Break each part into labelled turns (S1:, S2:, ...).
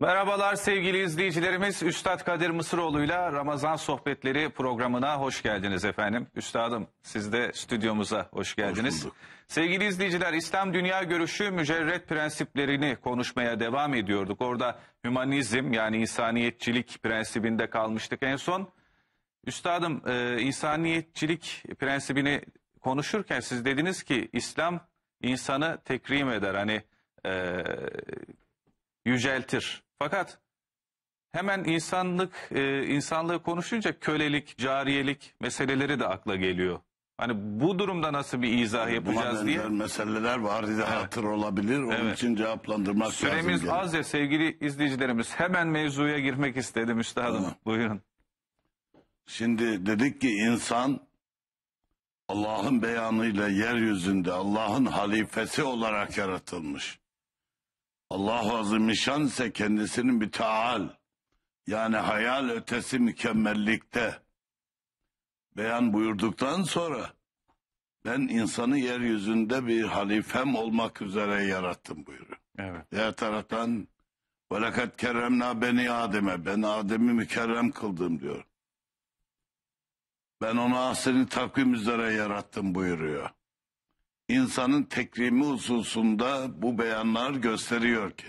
S1: Merhabalar sevgili izleyicilerimiz. Üstad Kadir Mısıroğlu'yla Ramazan Sohbetleri programına hoş geldiniz efendim. Üstadım siz de stüdyomuza hoş geldiniz. Hoş sevgili izleyiciler İslam dünya görüşü mücerret prensiplerini konuşmaya devam ediyorduk. Orada hümanizm yani insaniyetçilik prensibinde kalmıştık en son. Üstadım e, insaniyetçilik prensibini konuşurken siz dediniz ki İslam insanı tekrim eder. Hani e, yüceltir. Fakat hemen insanlık, e, insanlığı konuşunca kölelik, cariyelik meseleleri de akla geliyor. Hani bu
S2: durumda nasıl bir izah yani yapacağız diye. meseleler var, evet. hatır olabilir. Onun evet. için cevaplandırmak Süremiz lazım. Süremiz az
S1: ya sevgili izleyicilerimiz. Hemen mevzuya girmek istedim üstadım. Tamam.
S2: Buyurun. Şimdi dedik ki insan Allah'ın beyanıyla yeryüzünde Allah'ın halifesi olarak yaratılmış. Allahu Azimüşşan ise kendisinin bir taal yani hayal ötesi mükemmellikte beyan buyurduktan sonra ben insanı yeryüzünde bir halifem olmak üzere yarattım buyuruyor. Evet. Diğer taraftan velakat keremna beni Adem'e ben Adem'i mükerrem kıldım diyor. Ben onu ahseni takvim üzere yarattım buyuruyor insanın tekrimi hususunda bu beyanlar gösteriyor ki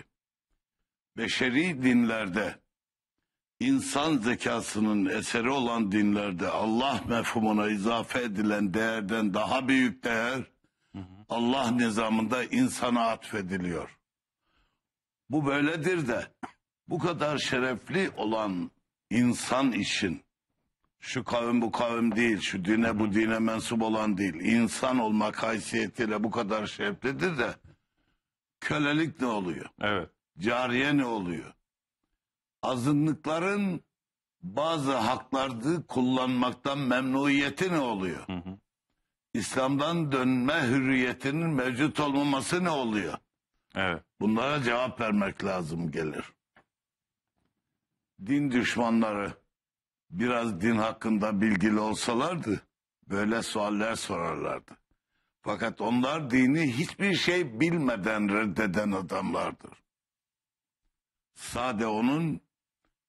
S2: beşeri dinlerde insan zekasının eseri olan dinlerde Allah mefhumuna izafe edilen değerden daha büyük değer Allah nizamında insana atfediliyor. Bu böyledir de bu kadar şerefli olan insan için şu kavim bu kavim değil, şu dine bu dine mensup olan değil. İnsan olmak haysiyetiyle bu kadar şereflidir de kölelik ne oluyor? Evet. Cariye ne oluyor? Azınlıkların bazı haklarını kullanmaktan memnuniyeti ne oluyor? Hı hı. İslam'dan dönme hürriyetinin mevcut olmaması ne oluyor? Evet. Bunlara cevap vermek lazım gelir. Din düşmanları biraz din hakkında bilgili olsalardı böyle sualler sorarlardı. Fakat onlar dini hiçbir şey bilmeden reddeden adamlardır. Sade onun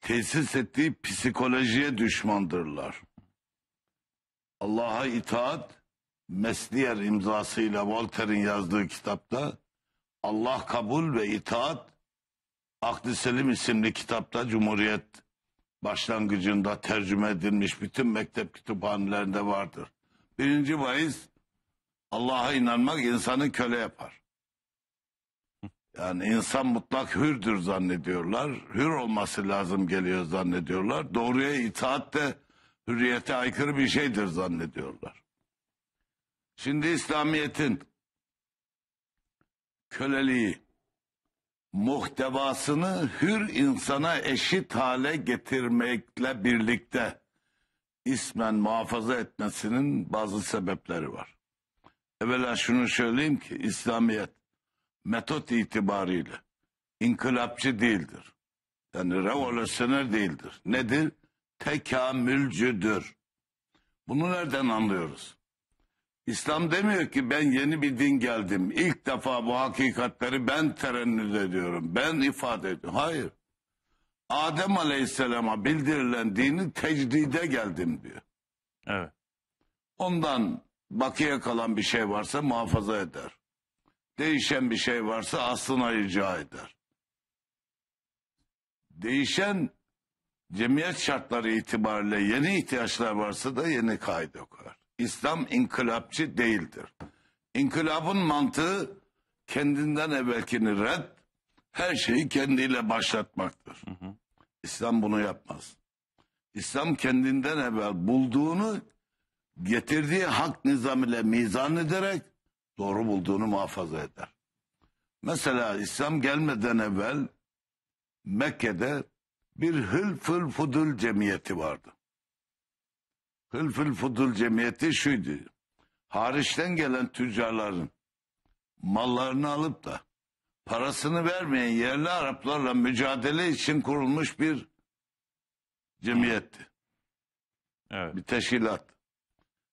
S2: tesis ettiği psikolojiye düşmandırlar. Allah'a itaat Mesliyer imzasıyla Voltaire'in yazdığı kitapta Allah kabul ve itaat Akli Selim isimli kitapta Cumhuriyet başlangıcında tercüme edilmiş bütün mektep kütüphanelerinde vardır. Birinci bahis Allah'a inanmak insanı köle yapar. Yani insan mutlak hürdür zannediyorlar. Hür olması lazım geliyor zannediyorlar. Doğruya itaat de hürriyete aykırı bir şeydir zannediyorlar. Şimdi İslamiyet'in köleliği muhtevasını hür insana eşit hale getirmekle birlikte ismen muhafaza etmesinin bazı sebepleri var. Evvela şunu söyleyeyim ki İslamiyet metot itibariyle inkılapçı değildir. Yani revolüsyoner değildir. Nedir? Tekamülcüdür. Bunu nereden anlıyoruz? İslam demiyor ki ben yeni bir din geldim. İlk defa bu hakikatleri ben terennüt ediyorum. Ben ifade ediyorum. Hayır. Adem Aleyhisselam'a bildirilen dinin tecdide geldim diyor. Evet. Ondan bakiye kalan bir şey varsa muhafaza eder. Değişen bir şey varsa aslına rica eder. Değişen cemiyet şartları itibariyle yeni ihtiyaçlar varsa da yeni kayda koyar. İslam inkılapçı değildir. İnkılabın mantığı kendinden evvelkini red, her şeyi kendiyle başlatmaktır. Hı hı. İslam bunu yapmaz. İslam kendinden evvel bulduğunu getirdiği hak nizam ile mizan ederek doğru bulduğunu muhafaza eder. Mesela İslam gelmeden evvel Mekke'de bir hılfıl fudul cemiyeti vardı. Hılfıl Fudul Cemiyeti şuydu. Hariçten gelen tüccarların mallarını alıp da parasını vermeyen yerli Araplarla mücadele için kurulmuş bir cemiyetti. Evet. Bir teşkilat.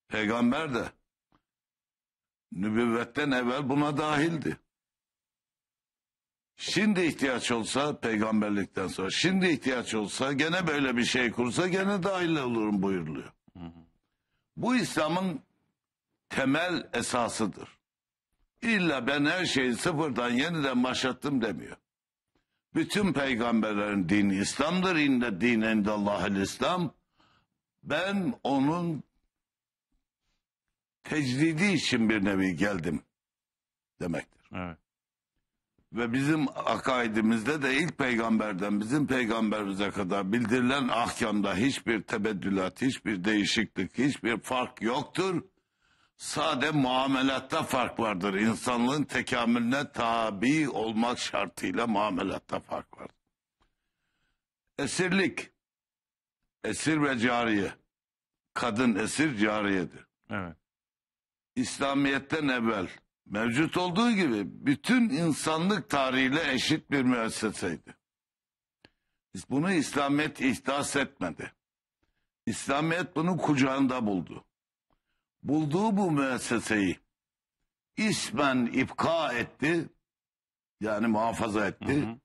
S2: Peygamber de nübüvvetten evvel buna dahildi. Şimdi ihtiyaç olsa peygamberlikten sonra, şimdi ihtiyaç olsa gene böyle bir şey kursa gene dahil olurum buyuruluyor. Bu İslam'ın temel esasıdır. İlla ben her şeyi sıfırdan yeniden başlattım demiyor. Bütün peygamberlerin dini İslam'dır. İnne dine indallahil İslam. Ben onun tecridi için bir nevi geldim demektir. Evet ve bizim akaidimizde de ilk peygamberden bizim peygamberimize kadar bildirilen ahkamda hiçbir tebeddülat, hiçbir değişiklik, hiçbir fark yoktur. Sade muamelatta fark vardır. İnsanlığın tekamülüne tabi olmak şartıyla muamelatta fark vardır. Esirlik, esir ve cariye. Kadın esir cariyedir. Evet. İslamiyet'ten evvel mevcut olduğu gibi bütün insanlık tarihiyle eşit bir müesseseydi. Biz Bunu İslamiyet ihdas etmedi. İslamiyet bunu kucağında buldu. Bulduğu bu müesseseyi ismen ipka etti, yani muhafaza etti. Hı hı.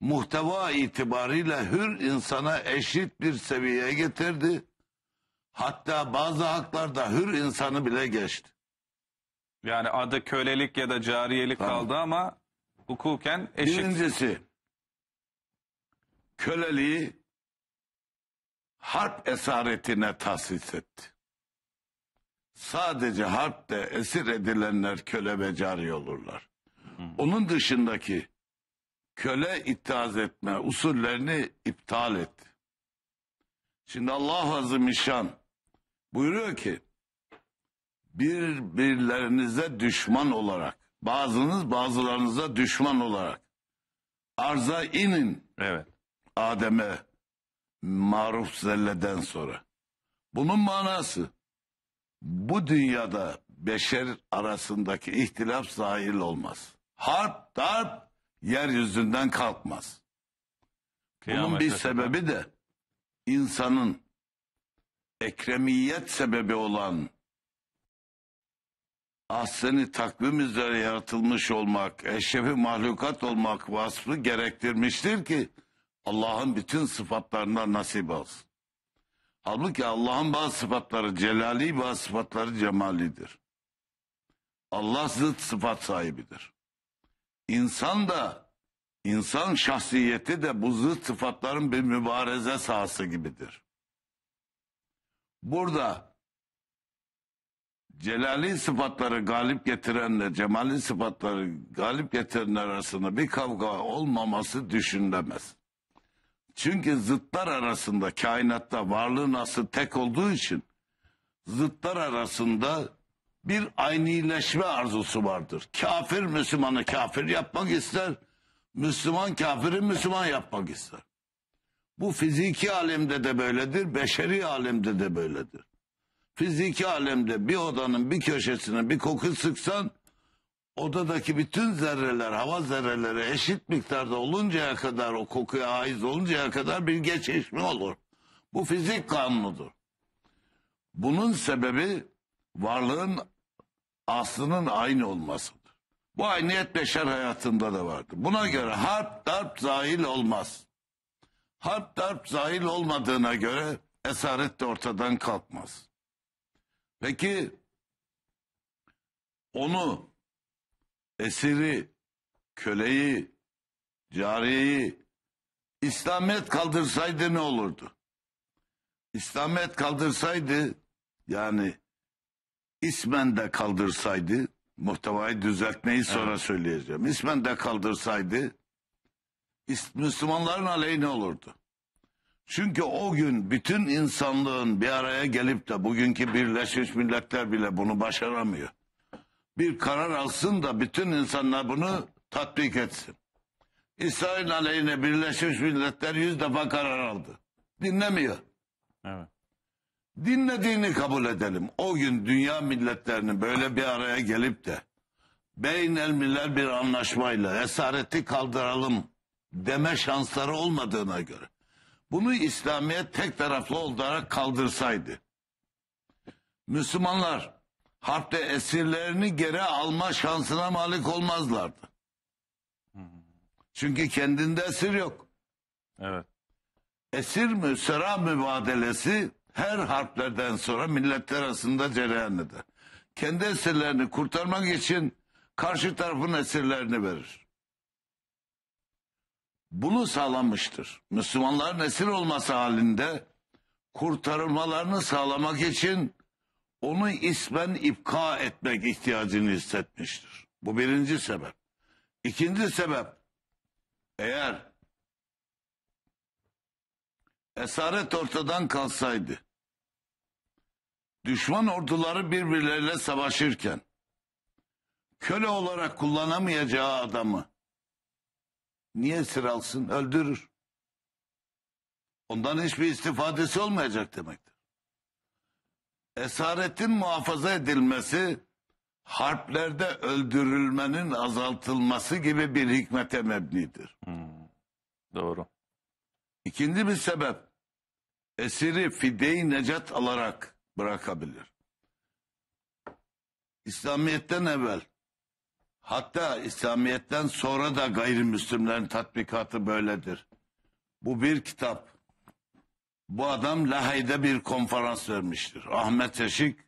S2: Muhteva itibariyle hür insana eşit bir seviyeye getirdi. Hatta bazı haklarda hür insanı bile geçti.
S1: Yani adı kölelik ya da cariyelik Tamam. kaldı ama hukuken eşit.
S2: Birincisi köleliği harp esaretine tahsis etti. Sadece harpte esir edilenler köle ve cari olurlar. Hmm. Onun dışındaki köle ittihaz etme usullerini iptal etti. Şimdi Allah Azimüşşan buyuruyor ki birbirlerinize düşman olarak, bazınız bazılarınıza düşman olarak arza inin. Evet. Adem'e maruf zelleden sonra. Bunun manası bu dünyada beşer arasındaki ihtilaf zahir olmaz. Harp, darp yeryüzünden kalkmaz. Kıyamet Bunun bir sebebi de insanın ekremiyet sebebi olan Ahseni takvim üzere yaratılmış olmak, eşrefi mahlukat olmak vasfı gerektirmiştir ki Allah'ın bütün sıfatlarına nasip olsun. Halbuki Allah'ın bazı sıfatları celali, bazı sıfatları cemalidir. Allah zıt sıfat sahibidir. İnsan da, insan şahsiyeti de bu zıt sıfatların bir mübareze sahası gibidir. Burada Celal'in sıfatları galip getirenle Cemal'in sıfatları galip getirenler arasında bir kavga olmaması düşünülemez. Çünkü zıtlar arasında kainatta varlığın aslı tek olduğu için zıtlar arasında bir aynileşme arzusu vardır. Kafir Müslümanı kafir yapmak ister, Müslüman kafiri Müslüman yapmak ister. Bu fiziki alemde de böyledir, beşeri alemde de böyledir. Fiziki alemde bir odanın bir köşesine bir koku sıksan odadaki bütün zerreler hava zerreleri eşit miktarda oluncaya kadar o kokuya haiz oluncaya kadar bir geçişme olur. Bu fizik kanunudur. Bunun sebebi varlığın aslının aynı olmasıdır. Bu aynıyet beşer hayatında da vardır. Buna göre harp darp zahil olmaz. Harp darp zahil olmadığına göre esaret de ortadan kalkmaz. Peki onu, esiri, köleyi, cariyeyi İslamiyet kaldırsaydı ne olurdu? İslamiyet kaldırsaydı yani ismen de kaldırsaydı muhtevayı düzeltmeyi sonra evet. söyleyeceğim. İsmen de kaldırsaydı Müslümanların aleyhine olurdu. Çünkü o gün bütün insanlığın bir araya gelip de bugünkü Birleşmiş Milletler bile bunu başaramıyor. Bir karar alsın da bütün insanlar bunu tatbik etsin. İsrail aleyhine Birleşmiş Milletler yüz defa karar aldı. Dinlemiyor. Evet. Dinlediğini kabul edelim. O gün dünya milletlerinin böyle bir araya gelip de beyin millet bir anlaşmayla esareti kaldıralım deme şansları olmadığına göre bunu İslamiyet tek taraflı olarak kaldırsaydı. Müslümanlar harpte esirlerini geri alma şansına malik olmazlardı. Çünkü kendinde esir yok. Evet. Esir mi, müsera mübadelesi her harplerden sonra milletler arasında cereyan eder. Kendi esirlerini kurtarmak için karşı tarafın esirlerini verir bunu sağlamıştır. Müslümanlar nesil olması halinde kurtarılmalarını sağlamak için onu ismen ipka etmek ihtiyacını hissetmiştir. Bu birinci sebep. İkinci sebep eğer esaret ortadan kalsaydı düşman orduları birbirleriyle savaşırken köle olarak kullanamayacağı adamı Niye sıralsın? Öldürür. Ondan hiçbir istifadesi olmayacak demektir. Esaretin muhafaza edilmesi harplerde öldürülmenin azaltılması gibi bir hikmete mebnidir. Hmm, doğru. İkinci bir sebep esiri fideyi necat alarak bırakabilir. İslamiyet'ten evvel Hatta İslamiyet'ten sonra da gayrimüslimlerin tatbikatı böyledir. Bu bir kitap. Bu adam Lahey'de bir konferans vermiştir. Ahmet Eşik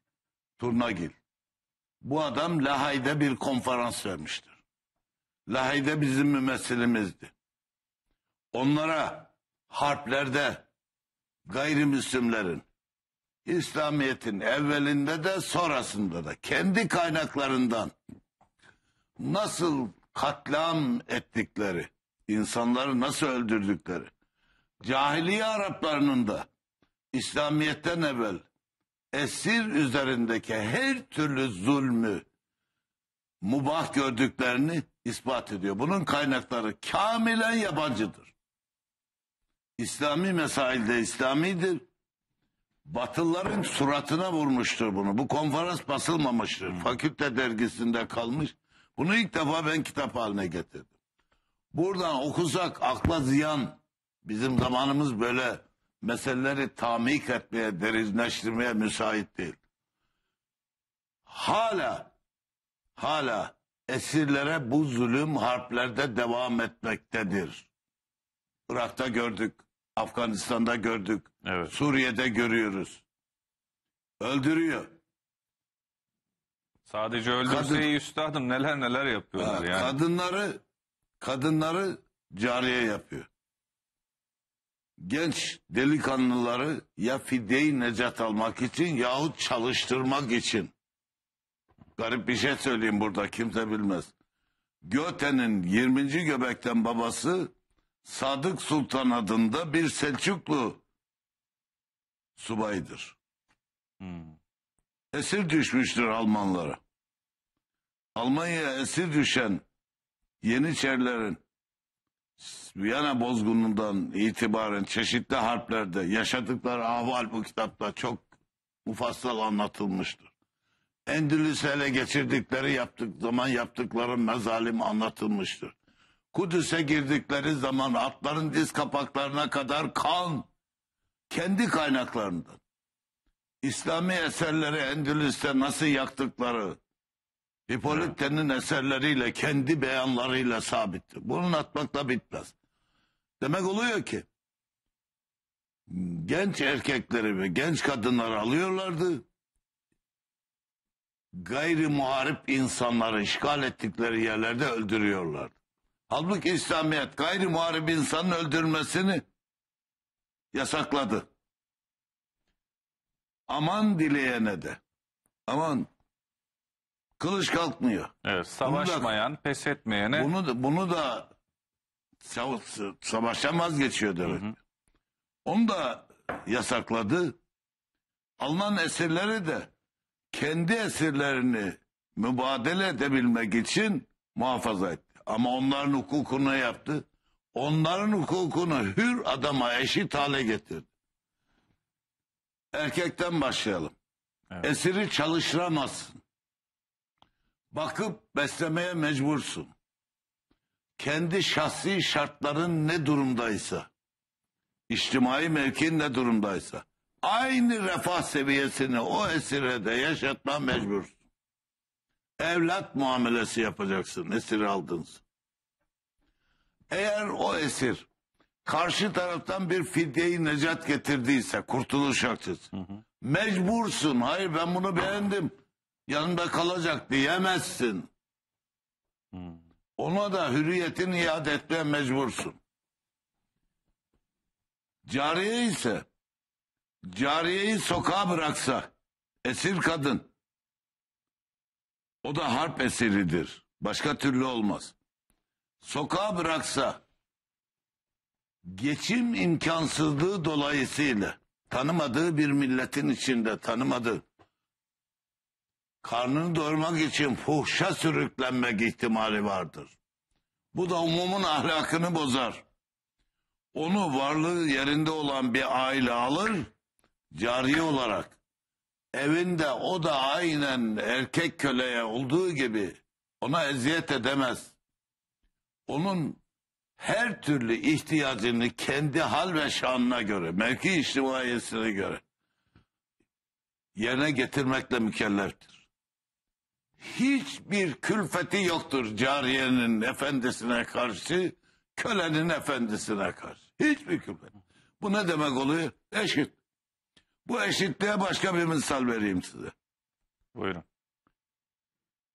S2: Turnagil. Bu adam Lahey'de bir konferans vermiştir. Lahey'de bizim mümessilimizdi. Onlara harplerde gayrimüslimlerin İslamiyet'in evvelinde de sonrasında da kendi kaynaklarından nasıl katlam ettikleri, insanları nasıl öldürdükleri. Cahiliye Araplarının da İslamiyet'ten evvel esir üzerindeki her türlü zulmü mubah gördüklerini ispat ediyor. Bunun kaynakları kamilen yabancıdır. İslami mesailde İslamidir. Batılların suratına vurmuştur bunu. Bu konferans basılmamıştır. Fakülte dergisinde kalmış. Bunu ilk defa ben kitap haline getirdim. Buradan okusak akla ziyan bizim zamanımız böyle meseleleri tamik etmeye, derinleştirmeye müsait değil. Hala, hala esirlere bu zulüm harplerde devam etmektedir. Irak'ta gördük, Afganistan'da gördük, evet. Suriye'de görüyoruz. Öldürüyor. Sadece öldürseyi Kadın- üstadım neler neler yapıyorlar Ha, yani. Kadınları kadınları cariye yapıyor. Genç delikanlıları ya fideyi necat almak için yahut çalıştırmak için. Garip bir şey söyleyeyim burada kimse bilmez. Göte'nin 20. göbekten babası Sadık Sultan adında bir Selçuklu subaydır. Hmm esir düşmüştür Almanlara. Almanya esir düşen Yeniçerilerin Viyana bozgunundan itibaren çeşitli harplerde yaşadıkları ahval bu kitapta çok mufassal anlatılmıştır. Endülüs'e ele geçirdikleri yaptık zaman yaptıkları mezalim anlatılmıştır. Kudüs'e girdikleri zaman atların diz kapaklarına kadar kan kendi kaynaklarından. İslami eserleri Endülüs'te nasıl yaktıkları Hippolyte'nin eserleriyle kendi beyanlarıyla sabittir. Bunu anlatmakla bitmez. Demek oluyor ki genç erkekleri ve genç kadınları alıyorlardı. Gayri muharip insanları işgal ettikleri yerlerde öldürüyorlardı. Halbuki İslamiyet gayri muharip insanın öldürülmesini yasakladı aman dileyene de. Aman kılıç kalkmıyor. Evet, savaşmayan, da, pes etmeyene. Bunu da, bunu da savaş, savaştan vazgeçiyor demek. Hı hı. Onu da yasakladı. Alınan esirleri de kendi esirlerini mübadele edebilmek için muhafaza etti. Ama onların hukukunu yaptı. Onların hukukunu hür adama eşit hale getirdi. Erkekten başlayalım. Evet. Esiri çalıştıramazsın. Bakıp beslemeye mecbursun. Kendi şahsi şartların ne durumdaysa, içtimai mevkin ne durumdaysa, aynı refah seviyesini o esire de yaşatma mecbursun. Evlat muamelesi yapacaksın esir aldınız. Eğer o esir karşı taraftan bir fidyeyi necat getirdiyse kurtuluş haksız. Mecbursun. Hayır ben bunu beğendim. Yanında kalacak diyemezsin. Ona da hürriyetini iade etmeye mecbursun. Cariye ise cariyeyi sokağa bıraksa esir kadın o da harp esiridir. Başka türlü olmaz. Sokağa bıraksa geçim imkansızlığı dolayısıyla tanımadığı bir milletin içinde tanımadığı karnını doyurmak için fuhşa sürüklenmek ihtimali vardır. Bu da umumun ahlakını bozar. Onu varlığı yerinde olan bir aile alır, cariye olarak. Evinde o da aynen erkek köleye olduğu gibi ona eziyet edemez. Onun her türlü ihtiyacını kendi hal ve şanına göre, mevki içtimaiyesine göre yerine getirmekle mükelleftir. Hiçbir külfeti yoktur cariyenin efendisine karşı, kölenin efendisine karşı. Hiçbir külfet. Bu ne demek oluyor? Eşit. Bu eşitliğe başka bir misal vereyim size. Buyurun.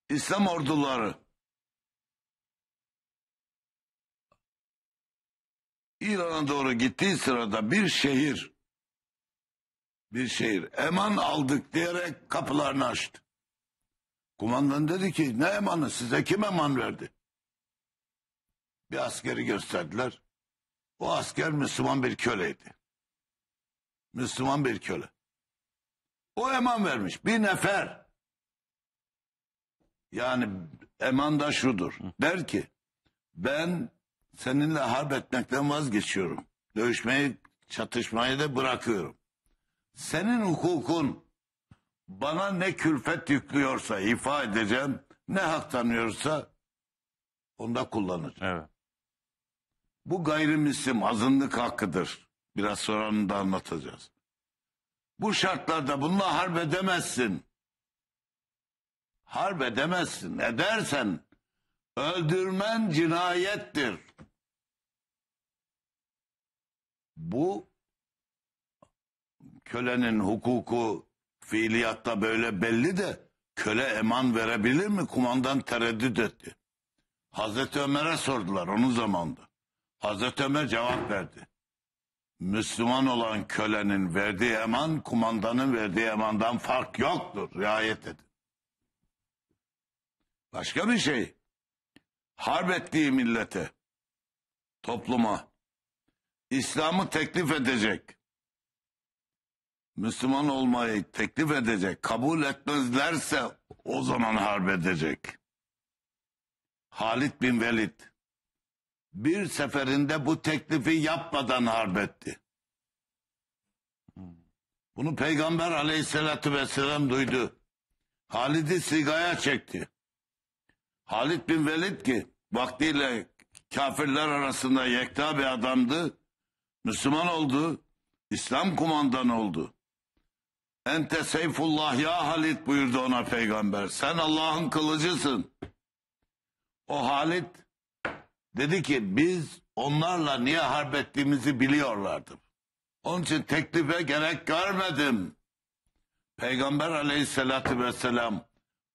S2: İslam orduları İran'a doğru gittiği sırada bir şehir bir şehir eman aldık diyerek kapılarını açtı. Kumandan dedi ki ne emanı size kim eman verdi? Bir askeri gösterdiler. O asker Müslüman bir köleydi. Müslüman bir köle. O eman vermiş. Bir nefer. Yani eman da şudur. Der ki ben Seninle harp etmekten vazgeçiyorum. Dövüşmeyi, çatışmayı da bırakıyorum. Senin hukukun bana ne külfet yüklüyorsa ifa edeceğim, ne hak tanıyorsa onda kullanacağım. Evet. Bu gayrimüslim azınlık hakkıdır. Biraz sonra onu da anlatacağız. Bu şartlarda bununla harp edemezsin. Harp edemezsin. Edersen öldürmen cinayettir bu kölenin hukuku fiiliyatta böyle belli de köle eman verebilir mi? Kumandan tereddüt etti. Hazreti Ömer'e sordular onun zamanında. Hazreti Ömer cevap verdi. Müslüman olan kölenin verdiği eman kumandanın verdiği emandan fark yoktur. Riayet edin. Başka bir şey. Harp ettiği millete, topluma İslam'ı teklif edecek. Müslüman olmayı teklif edecek. Kabul etmezlerse o zaman harp edecek. Halid bin Velid bir seferinde bu teklifi yapmadan harp etti. Bunu Peygamber aleyhissalatü vesselam duydu. Halid'i sigaya çekti. Halid bin Velid ki vaktiyle kafirler arasında yekta bir adamdı. Müslüman oldu. İslam kumandanı oldu. Ente seyfullah ya Halit buyurdu ona peygamber. Sen Allah'ın kılıcısın. O Halit dedi ki biz onlarla niye harp ettiğimizi biliyorlardı. Onun için teklife gerek görmedim. Peygamber aleyhissalatü vesselam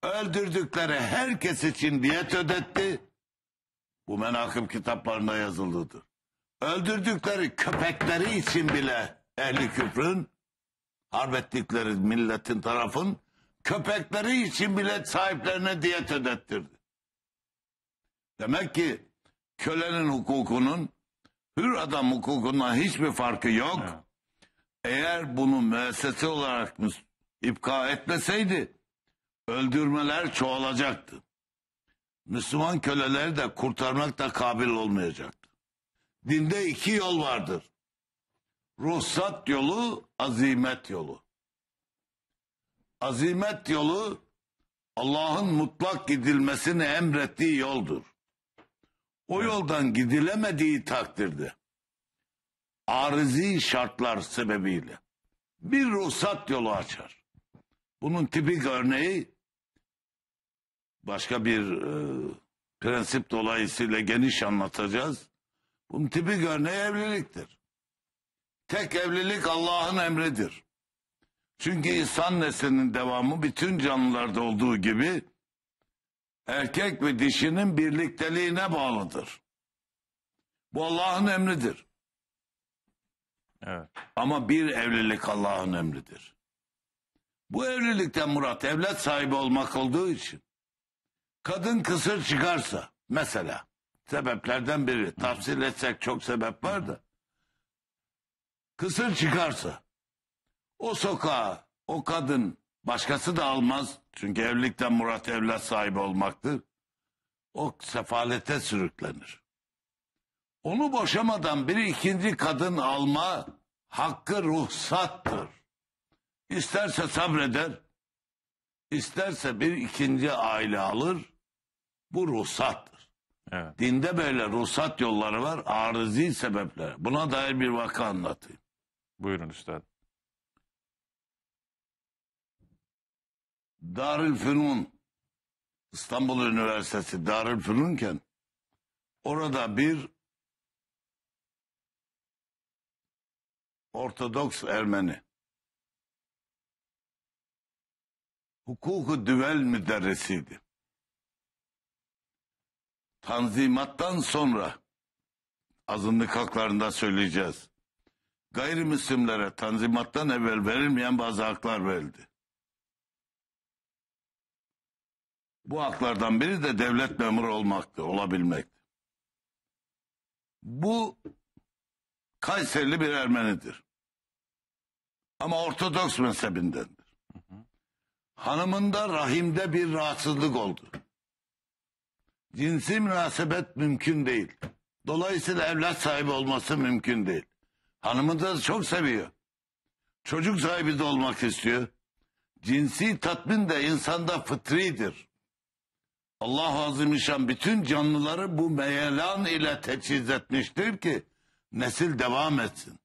S2: öldürdükleri herkes için diyet ödetti. Bu menakıb kitaplarında yazılıdır. Öldürdükleri köpekleri için bile ehli küfrün harbettikleri milletin tarafın köpekleri için bile sahiplerine diyet ödettirdi. Demek ki kölenin hukukunun hür adam hukukundan hiçbir farkı yok. Eğer bunu müessese olarak ipka etmeseydi öldürmeler çoğalacaktı. Müslüman köleleri de kurtarmak da kabil olmayacak. Dinde iki yol vardır. Ruhsat yolu, azimet yolu. Azimet yolu Allah'ın mutlak gidilmesini emrettiği yoldur. O yoldan gidilemediği takdirde arizi şartlar sebebiyle bir ruhsat yolu açar. Bunun tipik örneği başka bir e, prensip dolayısıyla geniş anlatacağız. Bunun tipi örneği evliliktir. Tek evlilik Allah'ın emridir. Çünkü insan neslinin devamı bütün canlılarda olduğu gibi erkek ve dişinin birlikteliğine bağlıdır. Bu Allah'ın emridir. Evet. Ama bir evlilik Allah'ın emridir. Bu evlilikten murat evlat sahibi olmak olduğu için kadın kısır çıkarsa mesela sebeplerden biri. Tafsil etsek çok sebep var da. Kısır çıkarsa o sokağa o kadın başkası da almaz. Çünkü evlilikten murat evlat sahibi olmaktır. O sefalete sürüklenir. Onu boşamadan bir ikinci kadın alma hakkı ruhsattır. İsterse sabreder, isterse bir ikinci aile alır. Bu ruhsattır. Evet. Dinde böyle ruhsat yolları var, arızi sebepler. Buna dair bir vaka anlatayım. Buyurun üstad. Darül Fünun, İstanbul Üniversitesi Darül Fünunken orada bir Ortodoks Ermeni hukuku düvel müderrisiydi. Tanzimattan sonra azınlık haklarında söyleyeceğiz. Gayrimüslimlere tanzimattan evvel verilmeyen bazı haklar verildi. Bu haklardan biri de devlet memuru olmaktı, olabilmekti. Bu Kayserili bir Ermenidir. Ama Ortodoks mezhebindendir. Hanımında rahimde bir rahatsızlık oldu cinsi münasebet mümkün değil. Dolayısıyla evlat sahibi olması mümkün değil. Hanımı da çok seviyor. Çocuk sahibi de olmak istiyor. Cinsi tatmin de insanda fıtridir. Allah Azimüşşan bütün canlıları bu meyelan ile teçhiz etmiştir ki nesil devam etsin.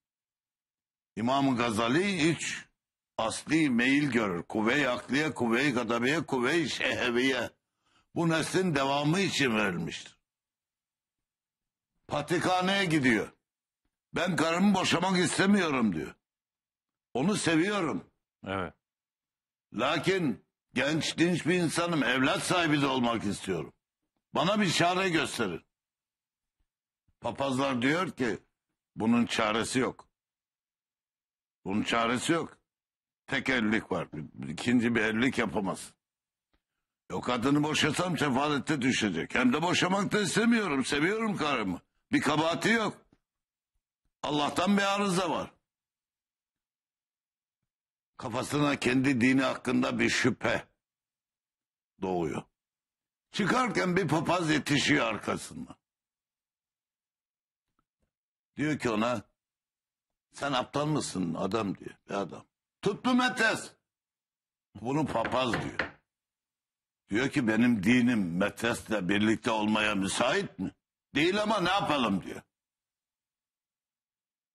S2: İmam Gazali üç asli meyil görür. Kuvve-i akliye, kuvve-i gadabiye, kuvve-i şeheviye bu neslin devamı için verilmiştir. Patikhaneye gidiyor. Ben karımı boşamak istemiyorum diyor. Onu seviyorum. Evet. Lakin genç dinç bir insanım. Evlat sahibi de olmak istiyorum. Bana bir çare gösterin. Papazlar diyor ki bunun çaresi yok. Bunun çaresi yok. Tek evlilik var. İkinci bir evlilik yapamaz. O kadını boşasam sefalette düşecek. Hem de boşamak da istemiyorum. Seviyorum karımı. Bir kabahati yok. Allah'tan bir arıza var. Kafasına kendi dini hakkında bir şüphe doğuyor. Çıkarken bir papaz yetişiyor arkasından. Diyor ki ona sen aptal mısın adam diyor. Bir adam. Tuttum metes. Bunu papaz diyor. Diyor ki benim dinim Metres'le birlikte olmaya müsait mi? Değil ama ne yapalım diyor.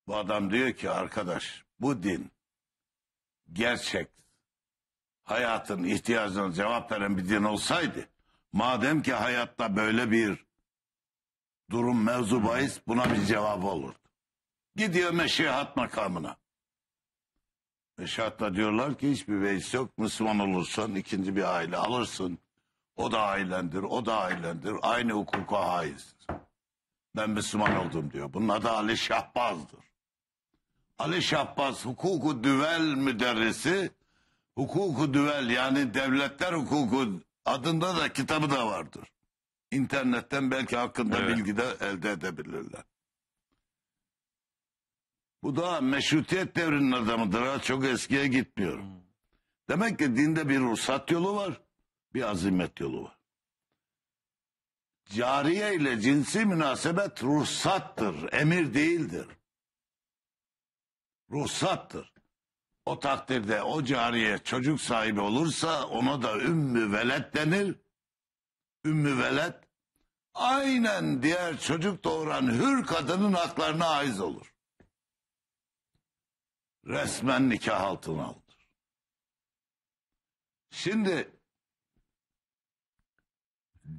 S2: Bu adam diyor ki arkadaş bu din gerçek hayatın ihtiyacına cevap veren bir din olsaydı madem ki hayatta böyle bir durum mevzu bahis buna bir cevabı olurdu. Gidiyor meşihat makamına. Meşihatta diyorlar ki hiçbir beis yok. Müslüman olursan ikinci bir aile alırsın. O da ailendir, o da ailendir. Aynı hukuka haizdir. Ben Müslüman oldum diyor. Bunun adı Ali Şahbaz'dır. Ali Şahbaz hukuku düvel müderrisi. Hukuku düvel yani devletler hukuku adında da kitabı da vardır. İnternetten belki hakkında evet. bilgi de elde edebilirler. Bu da meşrutiyet devrinin adamıdır. Ha, çok eskiye gitmiyorum. Hmm. Demek ki dinde bir ruhsat yolu var bir azimet yolu var. Cariye ile cinsi münasebet ruhsattır, emir değildir. Ruhsattır. O takdirde o cariye çocuk sahibi olursa ona da ümmü velet denir. Ümmü velet aynen diğer çocuk doğuran hür kadının haklarına aiz olur. Resmen nikah altına aldır. Şimdi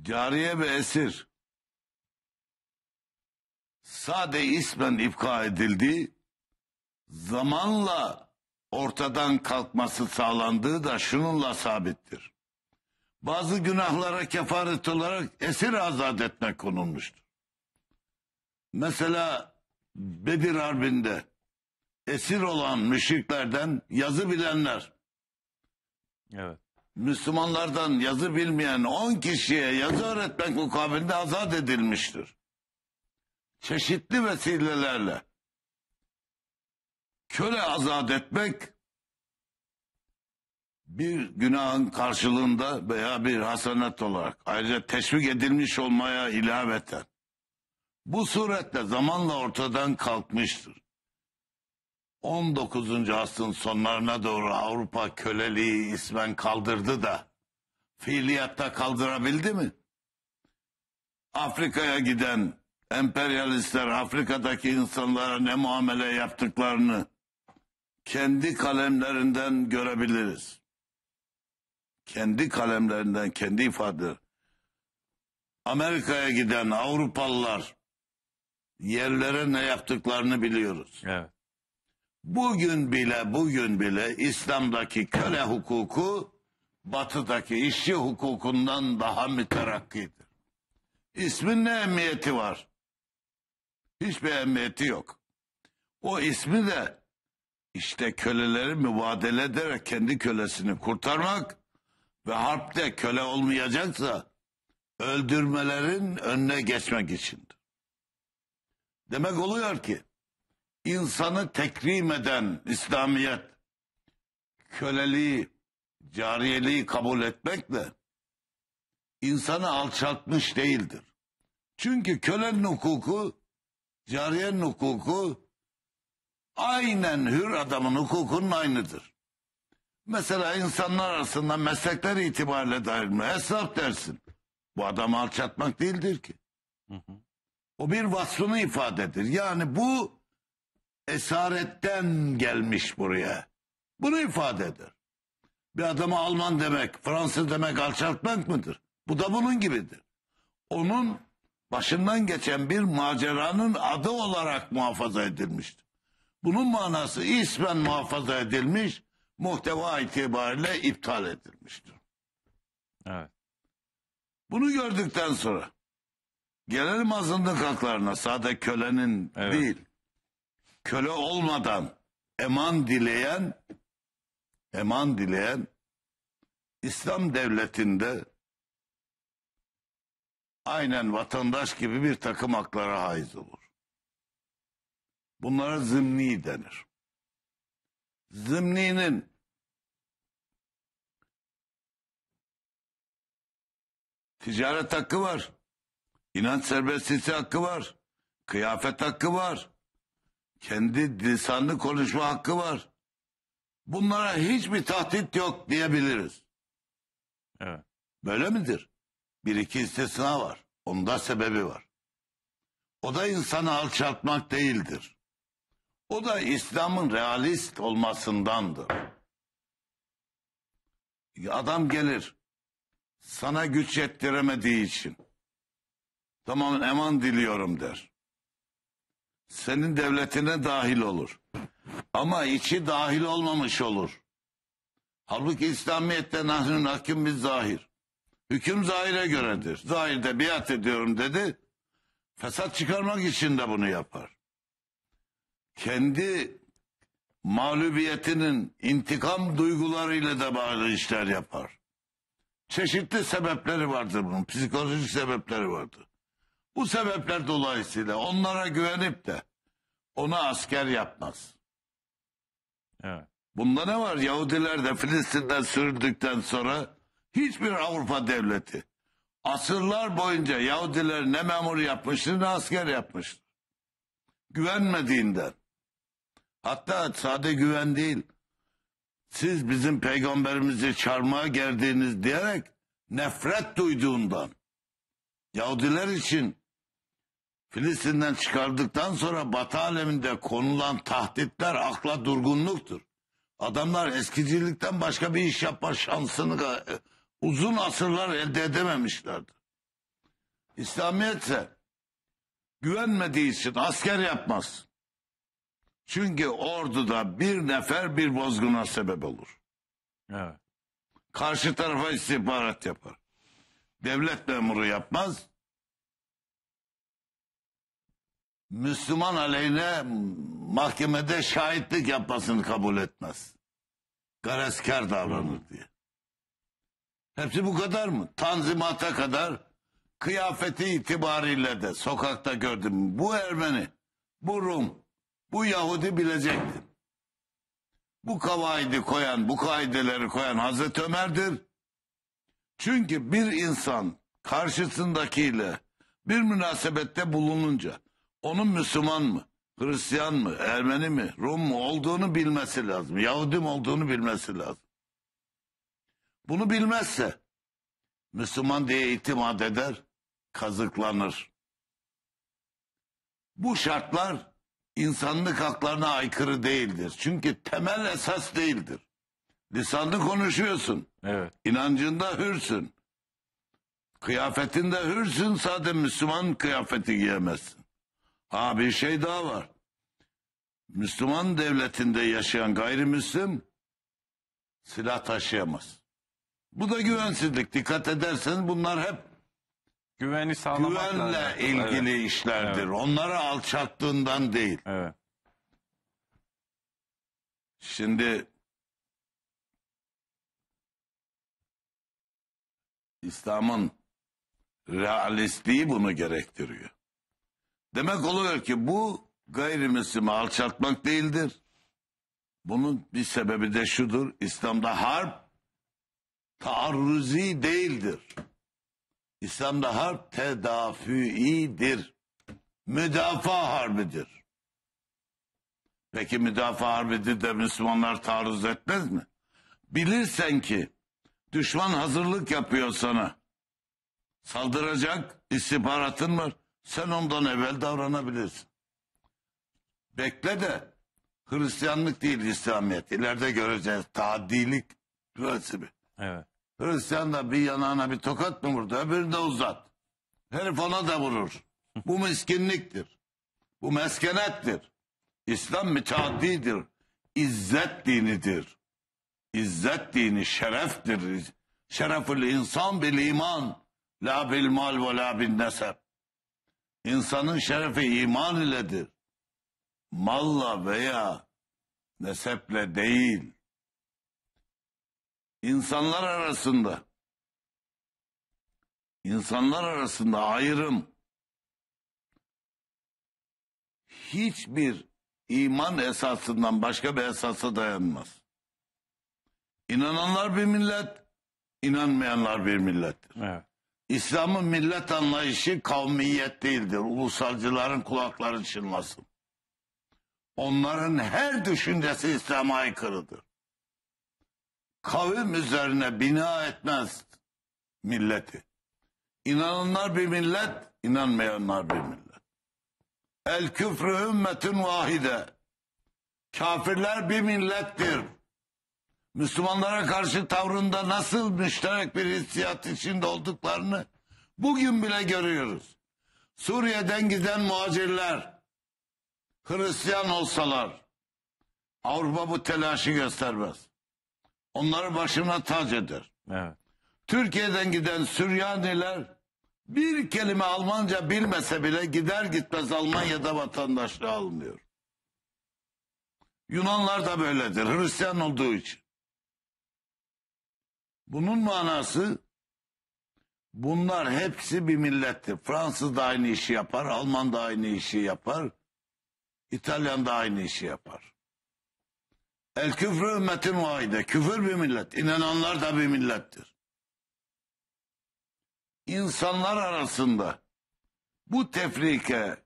S2: Cariye ve esir sade ismen ifka edildi, zamanla ortadan kalkması sağlandığı da şununla sabittir. Bazı günahlara kefaret olarak esir azat etmek konulmuştur. Mesela Bedir Harbi'nde esir olan müşriklerden yazı bilenler. Evet. Müslümanlardan yazı bilmeyen 10 kişiye yazı öğretmek mukabilinde azat edilmiştir. Çeşitli vesilelerle köle azat etmek bir günahın karşılığında veya bir hasenet olarak ayrıca teşvik edilmiş olmaya ilaveten bu suretle zamanla ortadan kalkmıştır. 19. asrın sonlarına doğru Avrupa köleliği ismen kaldırdı da fiiliyatta kaldırabildi mi? Afrika'ya giden emperyalistler Afrika'daki insanlara ne muamele yaptıklarını kendi kalemlerinden görebiliriz. Kendi kalemlerinden, kendi ifadeler. Amerika'ya giden Avrupalılar yerlere ne yaptıklarını biliyoruz. Evet. Bugün bile bugün bile İslam'daki köle hukuku batıdaki işçi hukukundan daha müterakkidir. İsmin ne emniyeti var? Hiçbir emniyeti yok. O ismi de işte köleleri mübadele ederek kendi kölesini kurtarmak ve harpte köle olmayacaksa öldürmelerin önüne geçmek içindir. Demek oluyor ki insanı tekrim eden İslamiyet köleliği, cariyeliği kabul etmekle insanı alçaltmış değildir. Çünkü kölenin hukuku, cariyenin hukuku aynen hür adamın hukukunun aynıdır. Mesela insanlar arasında meslekler itibariyle dair mi? Esnaf dersin. Bu adamı alçaltmak değildir ki. Hı hı. O bir vasfını ifadedir. Yani bu esaretten gelmiş buraya. Bunu ifade eder. Bir adama Alman demek, Fransız demek alçaltmak mıdır? Bu da bunun gibidir. Onun başından geçen bir maceranın adı olarak muhafaza edilmiştir. Bunun manası ismen muhafaza edilmiş, muhteva itibariyle iptal edilmiştir. Evet. Bunu gördükten sonra gelelim azınlık haklarına. Sadece kölenin evet. değil, köle olmadan eman dileyen eman dileyen İslam devletinde aynen vatandaş gibi bir takım haklara haiz olur. Bunlara zimni denir. Zimninin ticaret hakkı var, inanç serbestisi hakkı var, kıyafet hakkı var, kendi lisanlı konuşma hakkı var. Bunlara hiçbir tahdit yok diyebiliriz. Evet. Böyle midir? Bir iki istisna var. Onda sebebi var. O da insanı alçaltmak değildir. O da İslam'ın realist olmasındandır. Adam gelir. Sana güç yettiremediği için. Tamam eman diliyorum der senin devletine dahil olur. Ama içi dahil olmamış olur. Halbuki İslamiyet'te nahnün hakim biz zahir. Hüküm zahire göredir. Zahirde biat ediyorum dedi. Fesat çıkarmak için de bunu yapar. Kendi mağlubiyetinin intikam duygularıyla da bağlı işler yapar. Çeşitli sebepleri vardır bunun. Psikolojik sebepleri vardır. Bu sebepler dolayısıyla onlara güvenip de ona asker yapmaz. Evet. Bunda ne var? Yahudiler de Filistin'den sürüldükten sonra hiçbir Avrupa devleti asırlar boyunca Yahudiler ne memur yapmıştır ne asker yapmıştır. Güvenmediğinden. Hatta sade güven değil. Siz bizim peygamberimizi çarmıha gerdiğiniz diyerek nefret duyduğundan. Yahudiler için Filistin'den çıkardıktan sonra Batı aleminde konulan tahditler akla durgunluktur. Adamlar eskicilikten başka bir iş yapma şansını e, uzun asırlar elde edememişlerdi. İslamiyet ise güvenmediği için asker yapmaz. Çünkü orduda bir nefer bir bozguna sebep olur. Evet. Karşı tarafa istihbarat yapar. Devlet memuru yapmaz, Müslüman aleyhine mahkemede şahitlik yapmasını kabul etmez. Gareskar davranır diye. Hepsi bu kadar mı? Tanzimata kadar kıyafeti itibariyle de sokakta gördüm. Bu Ermeni, bu Rum, bu Yahudi bilecektim. Bu kavaydı koyan, bu kaideleri koyan Hazreti Ömer'dir. Çünkü bir insan karşısındakiyle bir münasebette bulununca onun Müslüman mı, Hristiyan mı, Ermeni mi, Rum mu olduğunu bilmesi lazım. Yahudi mi olduğunu bilmesi lazım. Bunu bilmezse Müslüman diye itimat eder, kazıklanır. Bu şartlar insanlık haklarına aykırı değildir. Çünkü temel esas değildir. Lisanlı konuşuyorsun. Evet. İnancında hürsün. Kıyafetinde hürsün sadece Müslüman kıyafeti giyemezsin. Ha bir şey daha var. Müslüman devletinde yaşayan gayrimüslim silah taşıyamaz. Bu da güvensizlik. Dikkat ederseniz bunlar hep güveni sağlamakla güvenle lazım. ilgili evet. işlerdir. Evet. Onları alçattığından değil. Evet. Şimdi İslam'ın realistliği bunu gerektiriyor. Demek oluyor ki bu gayrimüslimi alçaltmak değildir. Bunun bir sebebi de şudur. İslam'da harp taarruzi değildir. İslam'da harp tedafiidir. Müdafaa harbidir. Peki müdafaa harbidir de Müslümanlar taarruz etmez mi? Bilirsen ki düşman hazırlık yapıyor sana. Saldıracak istihbaratın var. Sen ondan evvel davranabilirsin. Bekle de Hristiyanlık değil İslamiyet. İleride göreceğiz Tadilik prensibi. Evet. Hristiyan da bir yanağına bir tokat mı vurdu öbürünü de uzat. Herif ona da vurur. Bu miskinliktir. Bu meskenettir. İslam müteaddidir. İzzet dinidir. İzzet dini şereftir. Şerefül insan bil iman. La bil mal ve la bil nesep. İnsanın şerefi iman iledir. Malla veya neseple değil. İnsanlar arasında insanlar arasında ayrım hiçbir iman esasından başka bir esasa dayanmaz. İnananlar bir millet, inanmayanlar bir millettir. Evet. İslam'ın millet anlayışı kavmiyet değildir. Ulusalcıların kulakları çınlasın. Onların her düşüncesi İslam'a aykırıdır. Kavim üzerine bina etmez milleti. İnananlar bir millet, inanmayanlar bir millet. El küfrü ümmetün vahide. Kafirler bir millettir. Müslümanlara karşı tavrında nasıl müşterek bir hissiyat içinde olduklarını bugün bile görüyoruz. Suriye'den giden muhacirler Hristiyan olsalar Avrupa bu telaşı göstermez. Onları başına tac eder. Evet. Türkiye'den giden Süryaniler bir kelime Almanca bilmese bile gider gitmez Almanya'da vatandaşlığı almıyor. Yunanlar da böyledir Hristiyan olduğu için. Bunun manası bunlar hepsi bir millettir. Fransız da aynı işi yapar, Alman da aynı işi yapar, İtalyan da aynı işi yapar. El küfrü ümmetin vahide, Küfür bir millet. İnananlar da bir millettir. İnsanlar arasında bu tefrike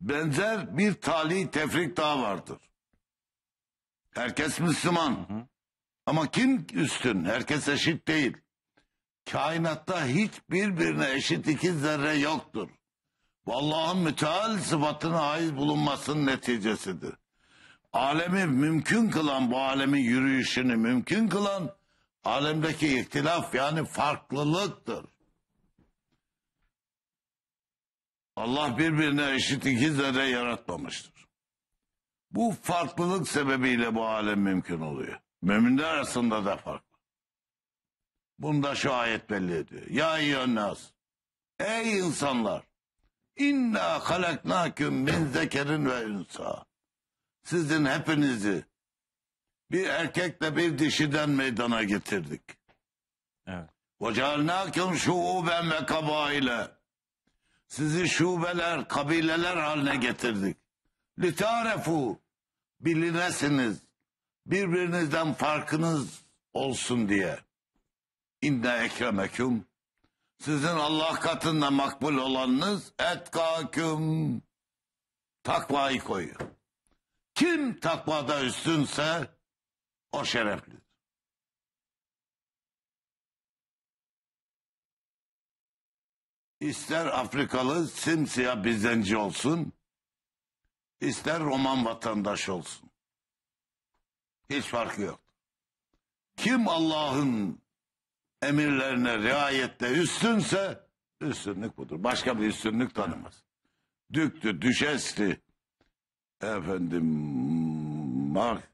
S2: benzer bir tali tefrik daha vardır. Herkes Müslüman. Hı hı. Ama kim üstün? Herkes eşit değil. Kainatta hiçbir birine eşit iki zerre yoktur. Bu Allah'ın müteal sıfatına ait bulunmasının neticesidir. Alemi mümkün kılan, bu alemin yürüyüşünü mümkün kılan alemdeki ihtilaf yani farklılıktır. Allah birbirine eşit iki zerre yaratmamıştır. Bu farklılık sebebiyle bu alem mümkün oluyor. Müminler arasında da fark var. Bunda şu ayet belli ediyor. Ya eyyühennâs. Ey insanlar. İnna halaknâküm min zekerin ve ünsa. Sizin hepinizi bir erkekle bir dişiden meydana getirdik. Evet. وَجَعَلْنَاكُمْ شُعُوبًا ve kabaile. Sizi şubeler, kabileler haline getirdik. لِتَعْرَفُوا Bilinesiniz birbirinizden farkınız olsun diye. İnne ekremeküm sizin Allah katında makbul olanınız etkaküm takvayı koyuyor. Kim takvada üstünse o şereflidir. İster Afrikalı simsiyah bir olsun, ister Roman vatandaş olsun. Hiç farkı yok. Kim Allah'ın emirlerine riayette üstünse üstünlük budur. Başka bir üstünlük tanımaz. Düktü, düşesti. Efendim Mark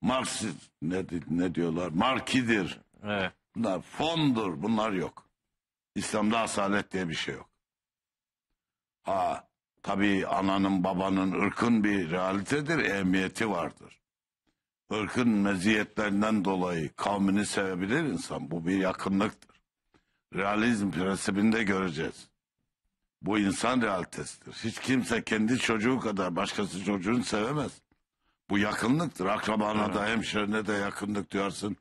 S2: Marx ne, ne diyorlar? Markidir. Evet. Bunlar fondur. Bunlar yok. İslam'da asalet diye bir şey yok. Ha tabii ananın babanın ırkın bir realitedir. Ehemmiyeti vardır ırkın meziyetlerinden dolayı kavmini sevebilir insan. Bu bir yakınlıktır. Realizm prensibinde göreceğiz. Bu insan realitesidir. Hiç kimse kendi çocuğu kadar başkası çocuğunu sevemez. Bu yakınlıktır. Akrabana evet. da hemşirene de yakınlık duyarsın.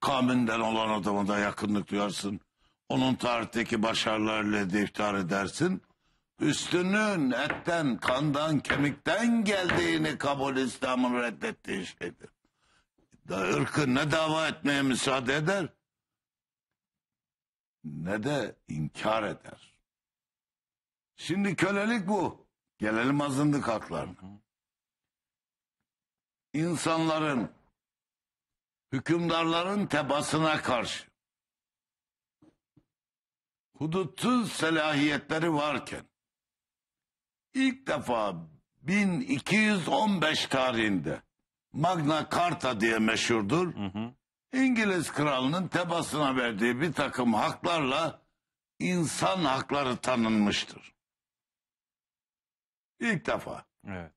S2: Kaminden olan adama da yakınlık duyarsın. Onun tarihteki başarılarıyla de iftihar edersin. Üstünün etten, kandan, kemikten geldiğini kabul İslam'ın reddettiği şeydir da ırkı ne dava etmeye müsaade eder ne de inkar eder. Şimdi kölelik bu. Gelelim azınlık haklarına. İnsanların, hükümdarların tebasına karşı hudutsuz selahiyetleri varken ilk defa 1215 tarihinde Magna Carta diye meşhurdur. Hı hı. İngiliz kralının tebasına verdiği bir takım haklarla insan hakları tanınmıştır. İlk defa. Evet.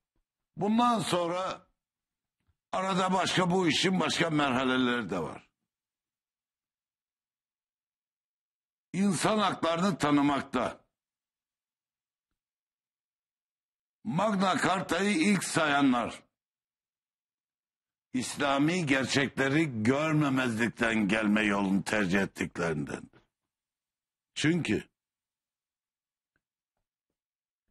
S2: Bundan sonra arada başka bu işin başka merhaleleri de var. İnsan haklarını tanımakta. Magna Carta'yı ilk sayanlar İslami gerçekleri görmemezlikten gelme yolunu tercih ettiklerinden. Çünkü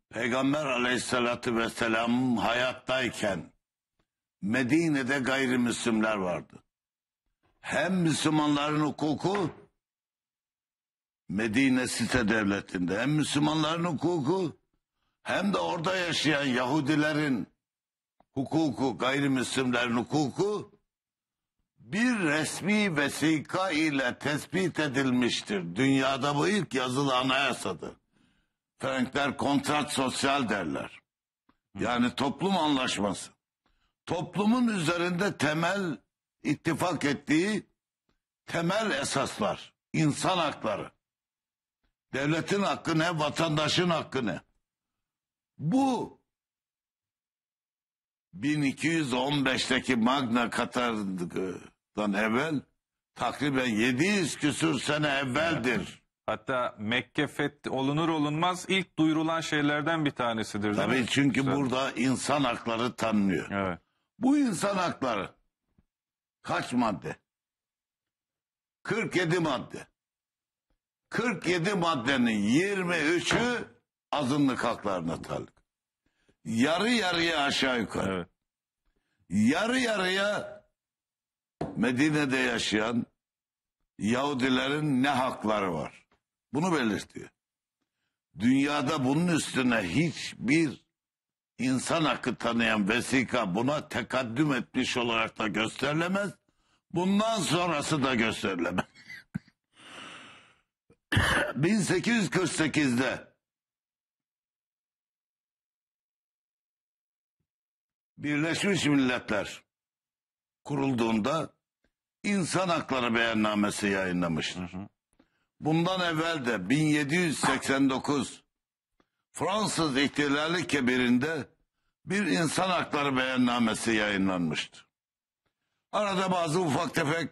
S2: Peygamber aleyhissalatü vesselam hayattayken Medine'de gayrimüslimler vardı. Hem Müslümanların hukuku Medine site devletinde hem Müslümanların hukuku hem de orada yaşayan Yahudilerin hukuku gayrimüslimlerin hukuku bir resmi vesika ile tespit edilmiştir. Dünyada bu ilk yazılı anayasadır. Frankler kontrat sosyal derler. Yani toplum anlaşması. Toplumun üzerinde temel ittifak ettiği temel esaslar, insan hakları. Devletin hakkı ne, vatandaşın hakkı ne? Bu 1215'teki Magna Katar'dan evvel takriben 700 küsür sene evveldir.
S1: Hatta Mekke feth olunur olunmaz ilk duyurulan şeylerden bir tanesidir. değil Tabii
S2: mi? çünkü Güzel. burada insan hakları tanınıyor. Evet. Bu insan hakları kaç madde? 47 madde. 47 maddenin 23'ü azınlık haklarına talip yarı yarıya aşağı yukarı. Evet. Yarı yarıya Medine'de yaşayan Yahudilerin ne hakları var? Bunu belirtiyor. Dünyada bunun üstüne hiçbir insan hakkı tanıyan vesika buna tekaddüm etmiş olarak da gösterilemez. Bundan sonrası da gösterilemez. 1848'de Birleşmiş Milletler kurulduğunda insan hakları beyannamesi yayınlamıştır. Bundan evvel de 1789 Fransız İhtilali kebirinde bir insan hakları beyannamesi yayınlanmıştı. Arada bazı ufak tefek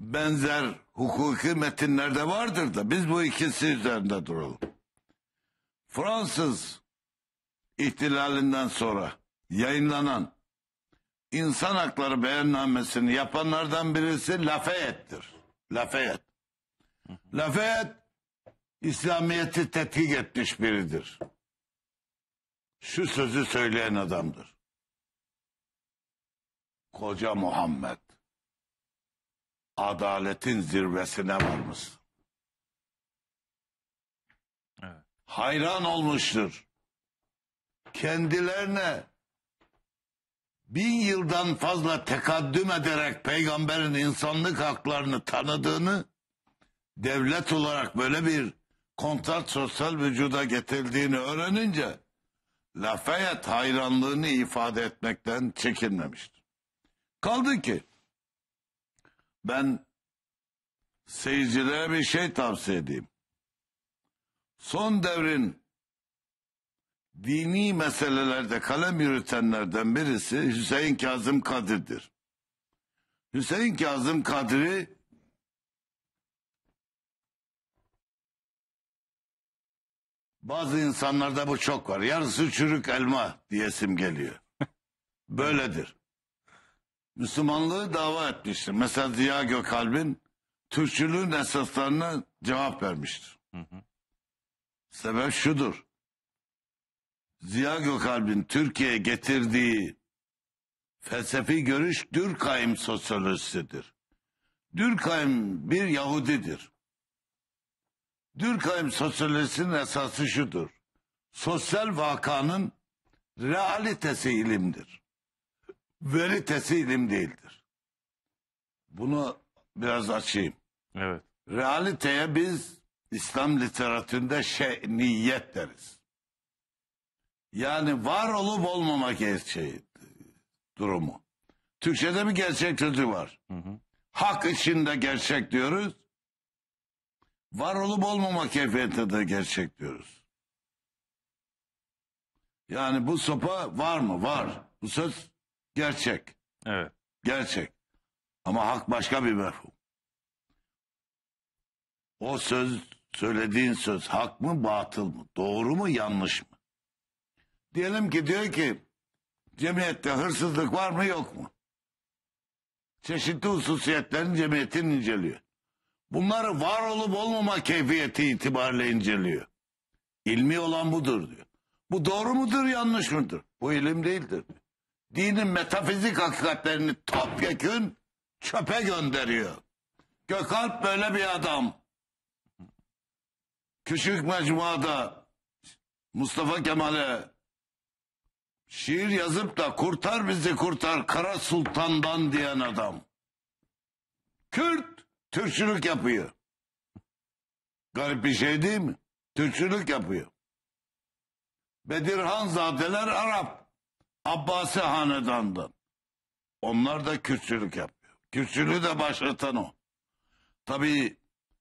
S2: benzer hukuki metinlerde vardır da biz bu ikisi üzerinde duralım. Fransız ihtilalinden sonra yayınlanan insan hakları beyannamesini yapanlardan birisi Lafayette'dir. Lafayette. Lafayette İslamiyet'i tetkik etmiş biridir. Şu sözü söyleyen adamdır. Koca Muhammed adaletin zirvesine varmış. Evet. Hayran olmuştur. Kendilerine bin yıldan fazla tekaddüm ederek peygamberin insanlık haklarını tanıdığını devlet olarak böyle bir kontrat sosyal vücuda getirdiğini öğrenince Lafayette hayranlığını ifade etmekten çekinmemiştir. Kaldı ki ben seyircilere bir şey tavsiye edeyim. Son devrin dini meselelerde kalem yürütenlerden birisi Hüseyin Kazım Kadir'dir. Hüseyin Kazım Kadir'i bazı insanlarda bu çok var. Yarısı çürük elma diyesim geliyor. Böyledir. Müslümanlığı dava etmiştir. Mesela Ziya Gökalp'in Türkçülüğün esaslarına cevap vermiştir. Hı hı. Sebep şudur. Ziya Gökalp'in Türkiye'ye getirdiği felsefi görüş Dürkheim sosyolojisidir. Dürkheim bir Yahudidir. Dürkheim sosyolojisinin esası şudur. Sosyal vakanın realitesi ilimdir. Veritesi ilim değildir. Bunu biraz açayım. Evet. Realiteye biz İslam literatüründe şe'niyet deriz. Yani var olup olmama şey, durumu. Türkçe'de bir gerçek sözü var. Hı hı. Hak içinde gerçek diyoruz. Var olup olmama keyfiyette de gerçek diyoruz. Yani bu sopa var mı? Var. Bu söz gerçek. Evet. Gerçek. Ama hak başka bir mefhum. O söz, söylediğin söz hak mı batıl mı? Doğru mu yanlış mı? Diyelim ki diyor ki cemiyette hırsızlık var mı yok mu? Çeşitli hususiyetlerini cemiyetini inceliyor. Bunları var olup olmama keyfiyeti itibariyle inceliyor. İlmi olan budur diyor. Bu doğru mudur yanlış mıdır? Bu ilim değildir. Dinin metafizik hakikatlerini topyekün çöpe gönderiyor. Gökalp böyle bir adam. Küçük mecmuada Mustafa Kemal'e Şiir yazıp da kurtar bizi kurtar Kara Sultan'dan diyen adam. Kürt Türkçülük yapıyor. Garip bir şey değil mi? Türkçülük yapıyor. Bedirhan zadeler Arap. Abbasi hanedandan. Onlar da Kürtçülük yapıyor. Kürtçülüğü de başlatan o. Tabii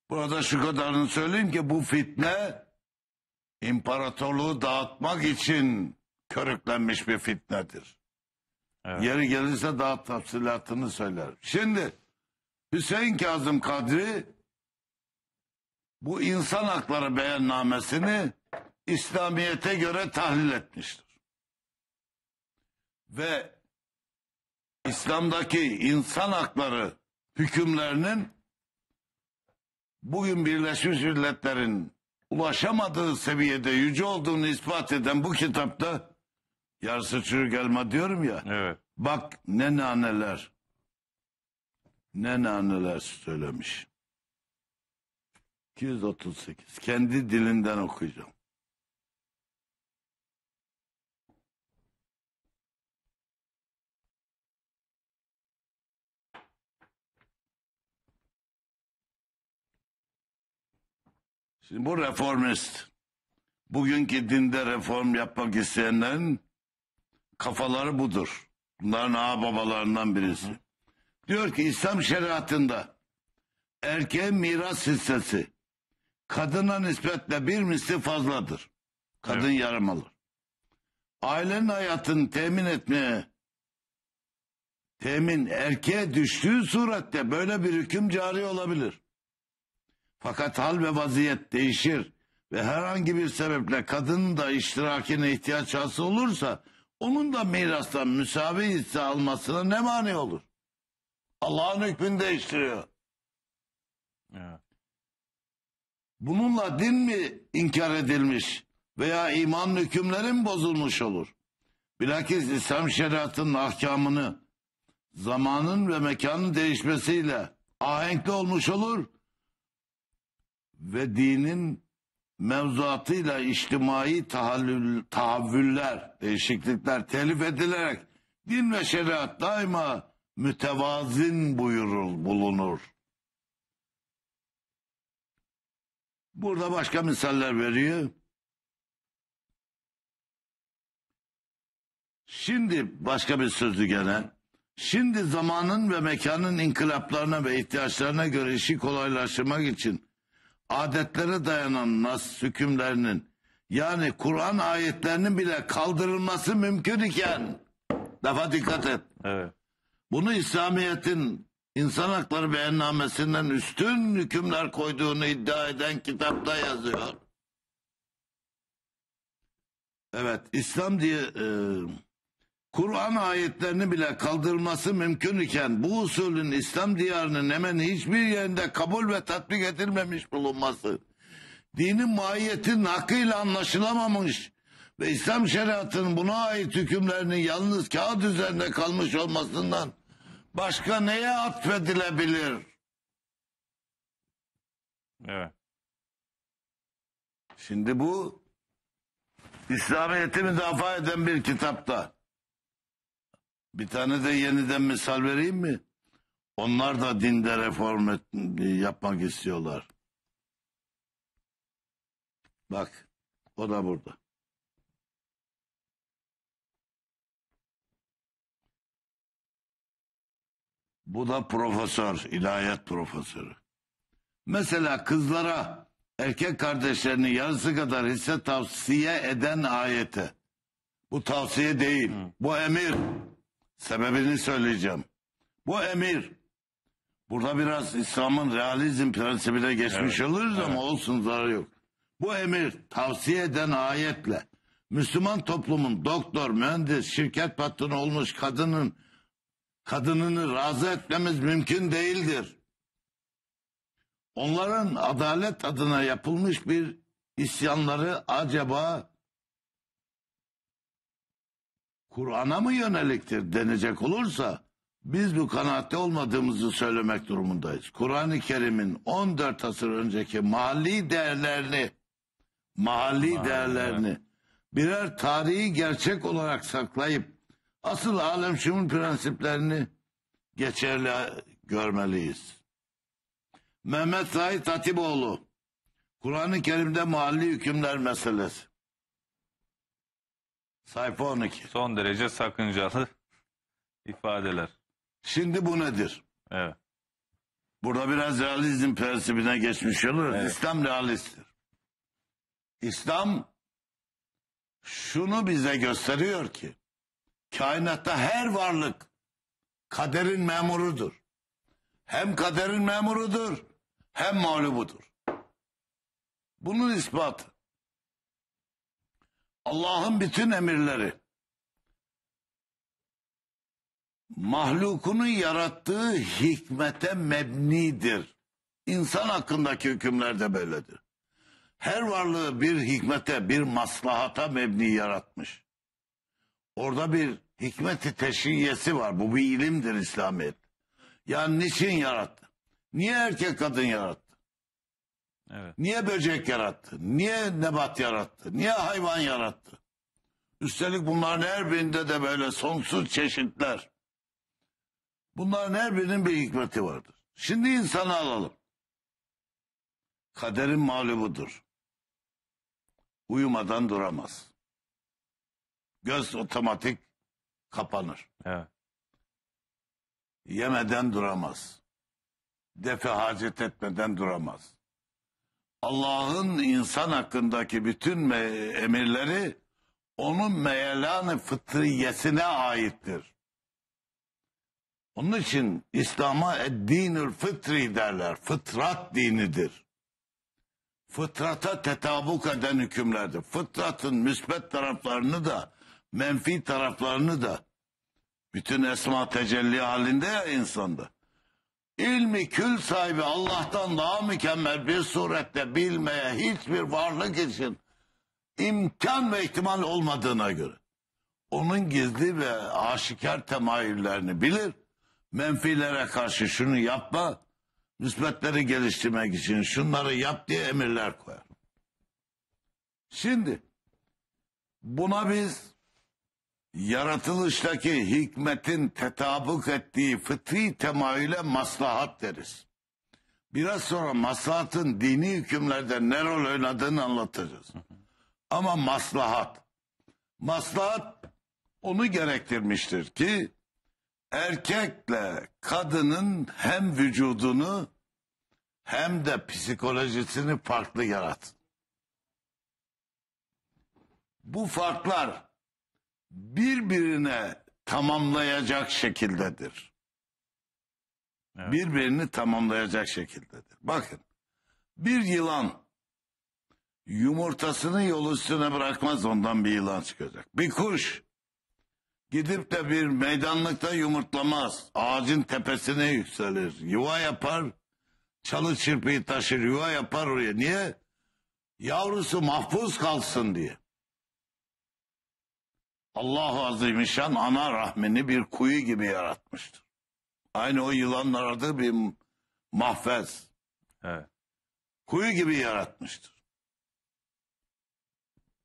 S2: burada şu kadarını söyleyeyim ki bu fitne imparatorluğu dağıtmak için körüklenmiş bir fitnedir. Evet. Yeri gelirse daha tafsilatını söyler. Şimdi Hüseyin Kazım Kadri bu insan hakları beyannamesini İslamiyet'e göre tahlil etmiştir. Ve İslam'daki insan hakları hükümlerinin bugün Birleşmiş Milletler'in ulaşamadığı seviyede yüce olduğunu ispat eden bu kitapta Yarısı çürük elma diyorum ya. Evet. Bak ne naneler. Ne naneler söylemiş. 238. Kendi dilinden okuyacağım. Şimdi bu reformist. Bugünkü dinde reform yapmak isteyenlerin kafaları budur. Bunların ağa babalarından birisi. Diyor ki İslam şeriatında erkeğe miras hissesi kadına nispetle bir misli fazladır. Kadın evet. yarım alır. Ailenin hayatını temin etmeye temin erkeğe düştüğü surette böyle bir hüküm cari olabilir. Fakat hal ve vaziyet değişir ve herhangi bir sebeple kadının da iştirakine ihtiyaç olursa onun da mirastan müsavi hisse almasına ne mani olur? Allah'ın hükmünü değiştiriyor. Bununla din mi inkar edilmiş veya iman hükümleri mi bozulmuş olur? Bilakis İslam şeriatının ahkamını zamanın ve mekanın değişmesiyle ahenkli olmuş olur ve dinin mevzuatıyla içtimai tahallül, tahavvüller, değişiklikler telif edilerek din ve şeriat daima mütevazin buyurul, bulunur. Burada başka misaller veriyor. Şimdi başka bir sözü gene. Şimdi zamanın ve mekanın inkılaplarına ve ihtiyaçlarına göre işi kolaylaştırmak için adetlere dayanan nas hükümlerinin yani Kur'an ayetlerinin bile kaldırılması mümkün iken defa dikkat et. Evet. Bunu İslamiyet'in insan hakları beyannamesinden üstün hükümler koyduğunu iddia eden kitapta yazıyor. Evet, İslam diye e, Kur'an ayetlerini bile kaldırması mümkün iken bu usulün İslam diyarının hemen hiçbir yerinde kabul ve tatbik edilmemiş bulunması, dinin mahiyetinin hakkıyla anlaşılamamış ve İslam şeriatının buna ait hükümlerinin yalnız kağıt üzerinde kalmış olmasından başka neye atfedilebilir? Evet. Şimdi bu İslamiyet'i müdafaa eden bir kitapta bir tane de yeniden misal vereyim mi? Onlar da dinde reform et, yapmak istiyorlar. Bak o da burada. Bu da profesör, ilahiyat profesörü. Mesela kızlara erkek kardeşlerini yarısı kadar hisse tavsiye eden ayete. Bu tavsiye değil. Bu emir. Sebebini söyleyeceğim. Bu emir burada biraz İslam'ın realizm prensibine geçmiş evet. oluruz evet. ama olsun zararı yok. Bu emir tavsiye eden ayetle Müslüman toplumun doktor, mühendis, şirket patronu olmuş kadının kadınını razı etmemiz mümkün değildir. Onların adalet adına yapılmış bir isyanları acaba Kur'an'a mı yöneliktir denecek olursa biz bu kanaatte olmadığımızı söylemek durumundayız. Kur'an-ı Kerim'in 14 asır önceki mahalli değerlerini mahalli Mahalle. değerlerini birer tarihi gerçek olarak saklayıp asıl alem şunun prensiplerini geçerli görmeliyiz. Mehmet Zahit Hatipoğlu Kur'an-ı Kerim'de mahalli hükümler meselesi. Sayfa 12. Son derece sakıncalı ifadeler. Şimdi bu nedir? Evet. Burada biraz realizm prensibine geçmiş oluruz. Evet. İslam realisttir. İslam şunu bize gösteriyor ki kainatta her varlık kaderin memurudur. Hem kaderin memurudur hem mağlubudur. Bunun ispatı. Allah'ın bütün emirleri mahlukunun yarattığı hikmete mebnidir. İnsan hakkındaki hükümler de böyledir. Her varlığı bir hikmete, bir maslahata mebni yaratmış. Orada bir hikmeti teşhiyesi var. Bu bir ilimdir İslamiyet. Yani niçin yarattı? Niye erkek kadın yarattı? Niye böcek yarattı? Niye nebat yarattı? Niye hayvan yarattı? Üstelik bunların her birinde de böyle sonsuz çeşitler. Bunların her birinin bir hikmeti vardır. Şimdi insanı alalım. Kaderin mağlubudur. Uyumadan duramaz. Göz otomatik kapanır. Evet. Yemeden duramaz. Defe hacet etmeden duramaz. Allah'ın insan hakkındaki bütün emirleri onun meyelanı fıtriyesine aittir. Onun için İslam'a eddinül fıtri derler. Fıtrat dinidir. Fıtrata tetabuk eden hükümlerdir. Fıtratın müsbet taraflarını da menfi taraflarını da bütün esma tecelli halinde ya insanda. İlmi kül sahibi Allah'tan daha mükemmel bir surette bilmeye hiçbir varlık için imkan ve ihtimal olmadığına göre onun gizli ve aşikar temayüllerini bilir. Menfilere karşı şunu yapma, müsbetleri geliştirmek için şunları yap diye emirler koyar. Şimdi buna biz yaratılıştaki hikmetin tetabuk ettiği fıtri temayüle maslahat deriz. Biraz sonra maslahatın dini hükümlerde ne rol oynadığını anlatacağız. Ama maslahat, maslahat onu gerektirmiştir ki erkekle kadının hem vücudunu hem de psikolojisini farklı yarat. Bu farklar birbirine tamamlayacak şekildedir. Evet. Birbirini tamamlayacak şekildedir. Bakın bir yılan yumurtasını yol üstüne bırakmaz ondan bir yılan çıkacak. Bir kuş gidip de bir meydanlıkta yumurtlamaz. Ağacın tepesine yükselir. Yuva yapar. Çalı çırpıyı taşır yuva yapar oraya. Niye? Yavrusu mahpus kalsın diye. Allah Allahu Azimüşşan ana rahmini bir kuyu gibi yaratmıştır. Aynı o yılanın aradığı bir mahfez. Evet. Kuyu gibi yaratmıştır.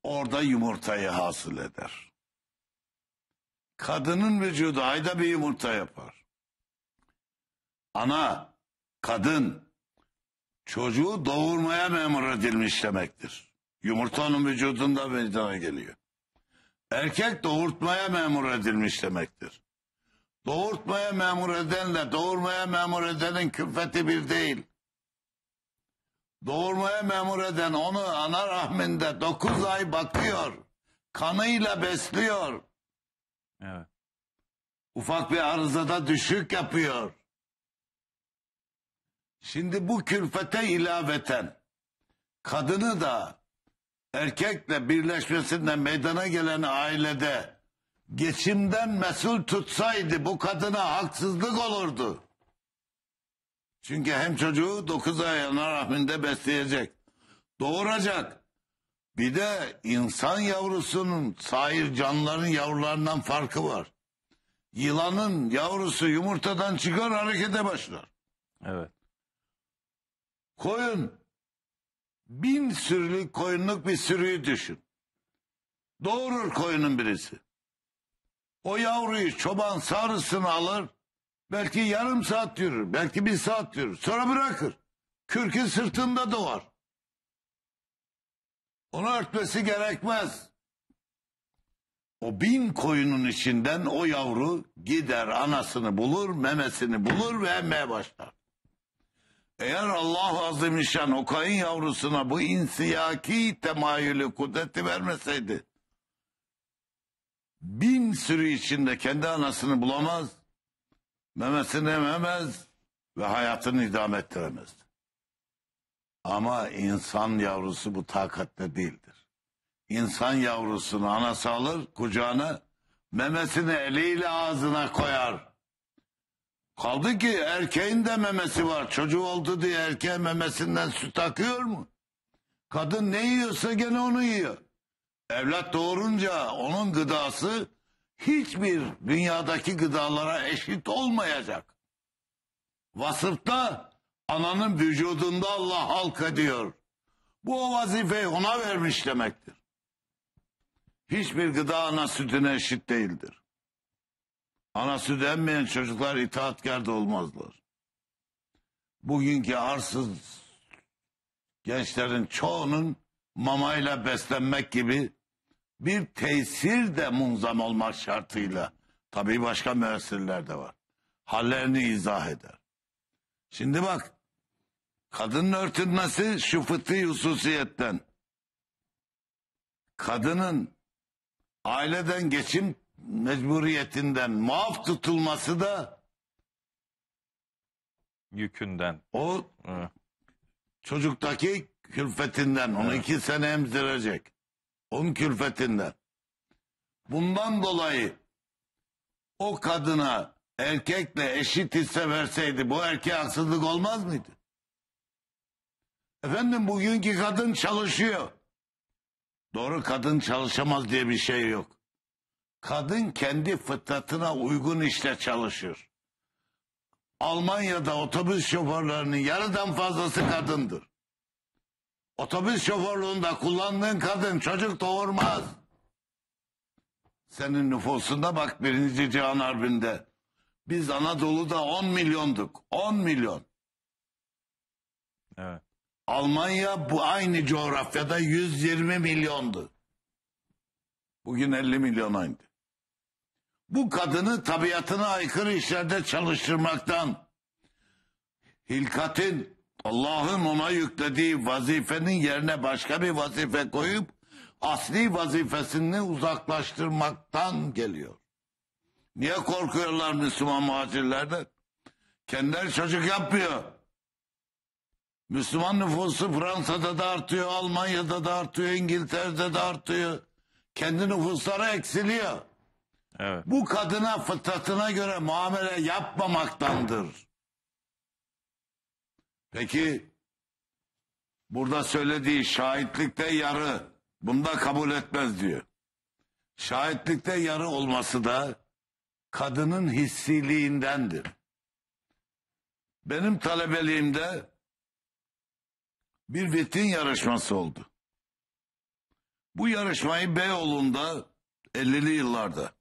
S2: Orada yumurtayı hasıl eder. Kadının vücudu ayda bir yumurta yapar. Ana, kadın, çocuğu doğurmaya memur edilmiş demektir. Yumurta onun vücudunda meydana geliyor. Erkek doğurtmaya memur edilmiş demektir. Doğurtmaya memur edenle doğurmaya memur edenin külfeti bir değil. Doğurmaya memur eden onu ana rahminde dokuz ay bakıyor. Kanıyla besliyor. Evet. Ufak bir arızada düşük yapıyor. Şimdi bu külfete ilaveten kadını da erkekle birleşmesinden meydana gelen ailede geçimden mesul tutsaydı bu kadına haksızlık olurdu. Çünkü hem çocuğu dokuz ay ana rahminde besleyecek, doğuracak. Bir de insan yavrusunun sair canlıların yavrularından farkı var. Yılanın yavrusu yumurtadan çıkar harekete başlar. Evet. Koyun bin sürülük koyunluk bir sürüyü düşün. Doğurur koyunun birisi. O yavruyu çoban sarısını alır. Belki yarım saat yürür. Belki bir saat yürür. Sonra bırakır. Kürkün sırtında doğar. Onu örtmesi gerekmez. O bin koyunun içinden o yavru gider anasını bulur, memesini bulur ve emmeye başlar. Eğer Allah Azimüşşan o kayın yavrusuna bu insiyaki temayülü kudreti vermeseydi bin sürü içinde kendi anasını bulamaz, memesini ememez ve hayatını idam ettiremez. Ama insan yavrusu bu takatte değildir. İnsan yavrusunu anası alır kucağına, memesini eliyle ağzına koyar. Kaldı ki erkeğin de memesi var. Çocuğu oldu diye erkeğin memesinden süt akıyor mu? Kadın ne yiyorsa gene onu yiyor. Evlat doğurunca onun gıdası hiçbir dünyadaki gıdalara eşit olmayacak. Vasıfta ananın vücudunda Allah halk ediyor. Bu o vazifeyi ona vermiş demektir. Hiçbir gıda ana sütüne eşit değildir. Anası denmeyen çocuklar itaatkar da olmazlar. Bugünkü arsız gençlerin çoğunun mamayla beslenmek gibi bir tesir de munzam olmak şartıyla tabii başka müessirler de var. Hallerini izah eder. Şimdi bak kadının örtünmesi şu fıtri hususiyetten. Kadının aileden geçim mecburiyetinden muaf tutulması da Yükünden. o Hı. çocuktaki külfetinden. Onu Evet. iki sene emzirecek. Onun külfetinden. Bundan dolayı o kadına erkekle eşit hisse verseydi bu erkeğe haksızlık olmaz mıydı? Efendim bugünkü kadın çalışıyor. Doğru kadın çalışamaz diye bir şey yok kadın kendi fıtratına uygun işte çalışır. Almanya'da otobüs şoförlerinin yarıdan fazlası kadındır. Otobüs şoförlüğünde kullandığın kadın çocuk doğurmaz. Senin nüfusunda bak birinci Cihan Harbi'nde. Biz Anadolu'da 10 milyonduk. 10 milyon. Evet. Almanya bu aynı coğrafyada 120 milyondu. Bugün 50 milyona indi bu kadını tabiatına aykırı işlerde çalıştırmaktan, hilkatin Allah'ın ona yüklediği vazifenin yerine başka bir vazife koyup asli vazifesini uzaklaştırmaktan geliyor. Niye korkuyorlar Müslüman muhacirlerden? Kendileri çocuk yapmıyor. Müslüman nüfusu Fransa'da da artıyor, Almanya'da da artıyor, İngiltere'de de artıyor. Kendi nüfusları eksiliyor. Evet. Bu kadına fıtratına göre muamele yapmamaktandır. Peki burada söylediği şahitlikte yarı bunda kabul etmez diyor. Şahitlikte yarı olması da kadının hissiliğindendir. Benim talebeliğimde bir vitrin yarışması oldu. Bu yarışmayı Beyoğlu'nda 50'li yıllarda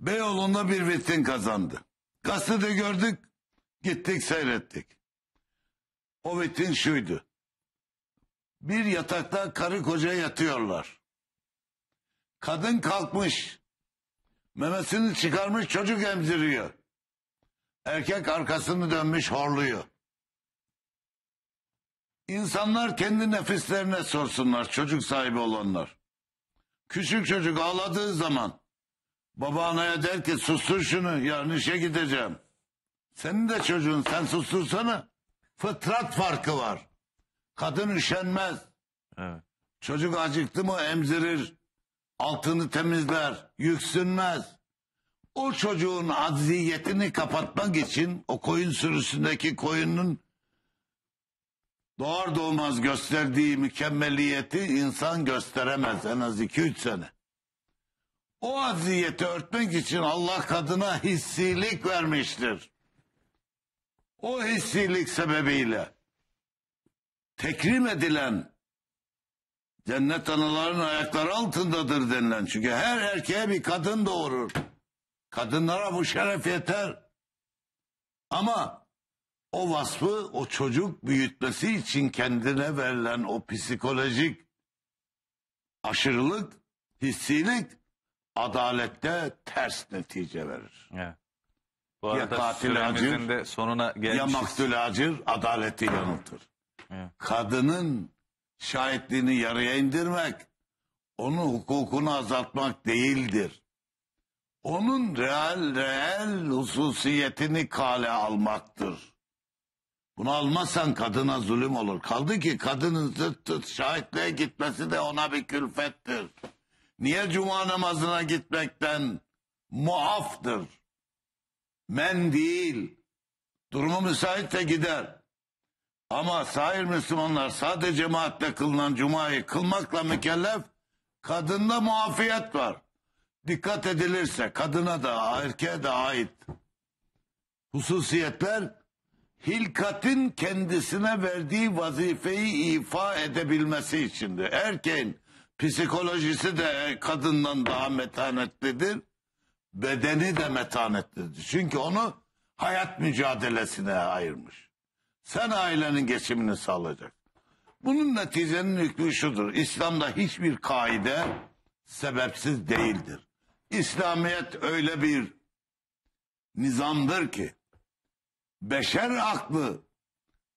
S2: Beyoğlu'nda bir vitrin kazandı. Gazetede gördük, gittik seyrettik. O vitrin şuydu. Bir yatakta karı koca yatıyorlar. Kadın kalkmış. Memesini çıkarmış çocuk emziriyor. Erkek arkasını dönmüş horluyor. İnsanlar kendi nefislerine sorsunlar çocuk sahibi olanlar. Küçük çocuk ağladığı zaman Babaanneye der ki sustur şunu yarın işe gideceğim. Senin de çocuğun sen sustursana. Fıtrat farkı var. Kadın üşenmez. Evet. Çocuk acıktı mı emzirir. Altını temizler. Yüksünmez. O çocuğun acziyetini kapatmak için o koyun sürüsündeki koyunun doğar doğmaz gösterdiği mükemmeliyeti insan gösteremez en az 2-3 sene. O aziyeti örtmek için Allah kadına hissilik vermiştir. O hissilik sebebiyle tekrim edilen cennet anaların ayakları altındadır denilen. Çünkü her erkeğe bir kadın doğurur. Kadınlara bu şeref yeter. Ama o vasfı o çocuk büyütmesi için kendine verilen o psikolojik aşırılık, hissilik adalette ters netice verir. Evet. Bu Ya katil süremizin acır, de sonuna Ya maktul acır adaleti yanıltır. Evet. Kadının şahitliğini yarıya indirmek onun hukukunu azaltmak değildir. Onun reel reel hususiyetini kale almaktır. Bunu almazsan kadına zulüm olur. Kaldı ki kadının zırt zırt şahitliğe gitmesi de ona bir külfettir. Niye cuma namazına gitmekten muaftır? Men değil. Durumu de gider. Ama sair Müslümanlar sadece cemaatle kılınan cumayı kılmakla mükellef kadında muafiyet var. Dikkat edilirse kadına da erkeğe de ait hususiyetler hilkatin kendisine verdiği vazifeyi ifa edebilmesi içindir. Erkeğin Psikolojisi de kadından daha metanetlidir. Bedeni de metanetlidir. Çünkü onu hayat mücadelesine ayırmış. Sen ailenin geçimini sağlayacak. Bunun neticenin hükmü şudur. İslam'da hiçbir kaide sebepsiz değildir. İslamiyet öyle bir nizamdır ki beşer aklı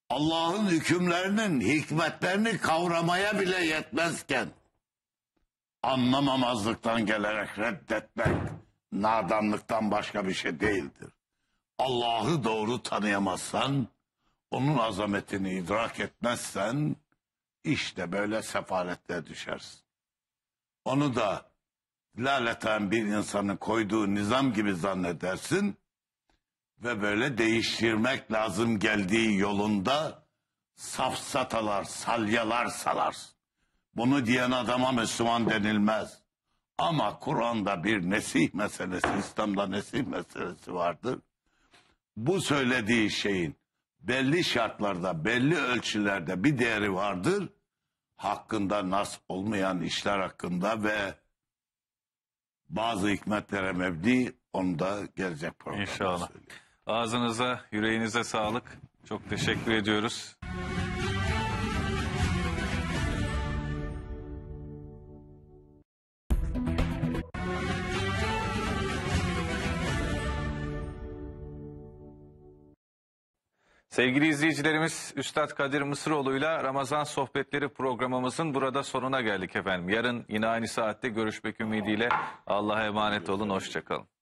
S2: Allah'ın hükümlerinin hikmetlerini kavramaya bile yetmezken anlamamazlıktan gelerek reddetmek nadanlıktan başka bir şey değildir. Allah'ı doğru tanıyamazsan, onun azametini idrak etmezsen işte böyle sefalette düşersin. Onu da laleten bir insanın koyduğu nizam gibi zannedersin ve böyle değiştirmek lazım geldiği yolunda safsatalar, salyalar salarsın. Bunu diyen adama Müslüman denilmez. Ama Kur'an'da bir nesih meselesi, İslam'da nesih meselesi vardır. Bu söylediği şeyin belli şartlarda, belli ölçülerde bir değeri vardır. Hakkında nas olmayan işler hakkında ve bazı hikmetlere mevdi, onu da gelecek programda İnşallah. Söyleyeyim. Ağzınıza, yüreğinize
S1: sağlık. Çok teşekkür ediyoruz. Sevgili izleyicilerimiz Üstad Kadir Mısıroğlu'yla Ramazan Sohbetleri programımızın burada sonuna geldik efendim. Yarın yine aynı saatte görüşmek ümidiyle Allah'a emanet olun, hoşçakalın.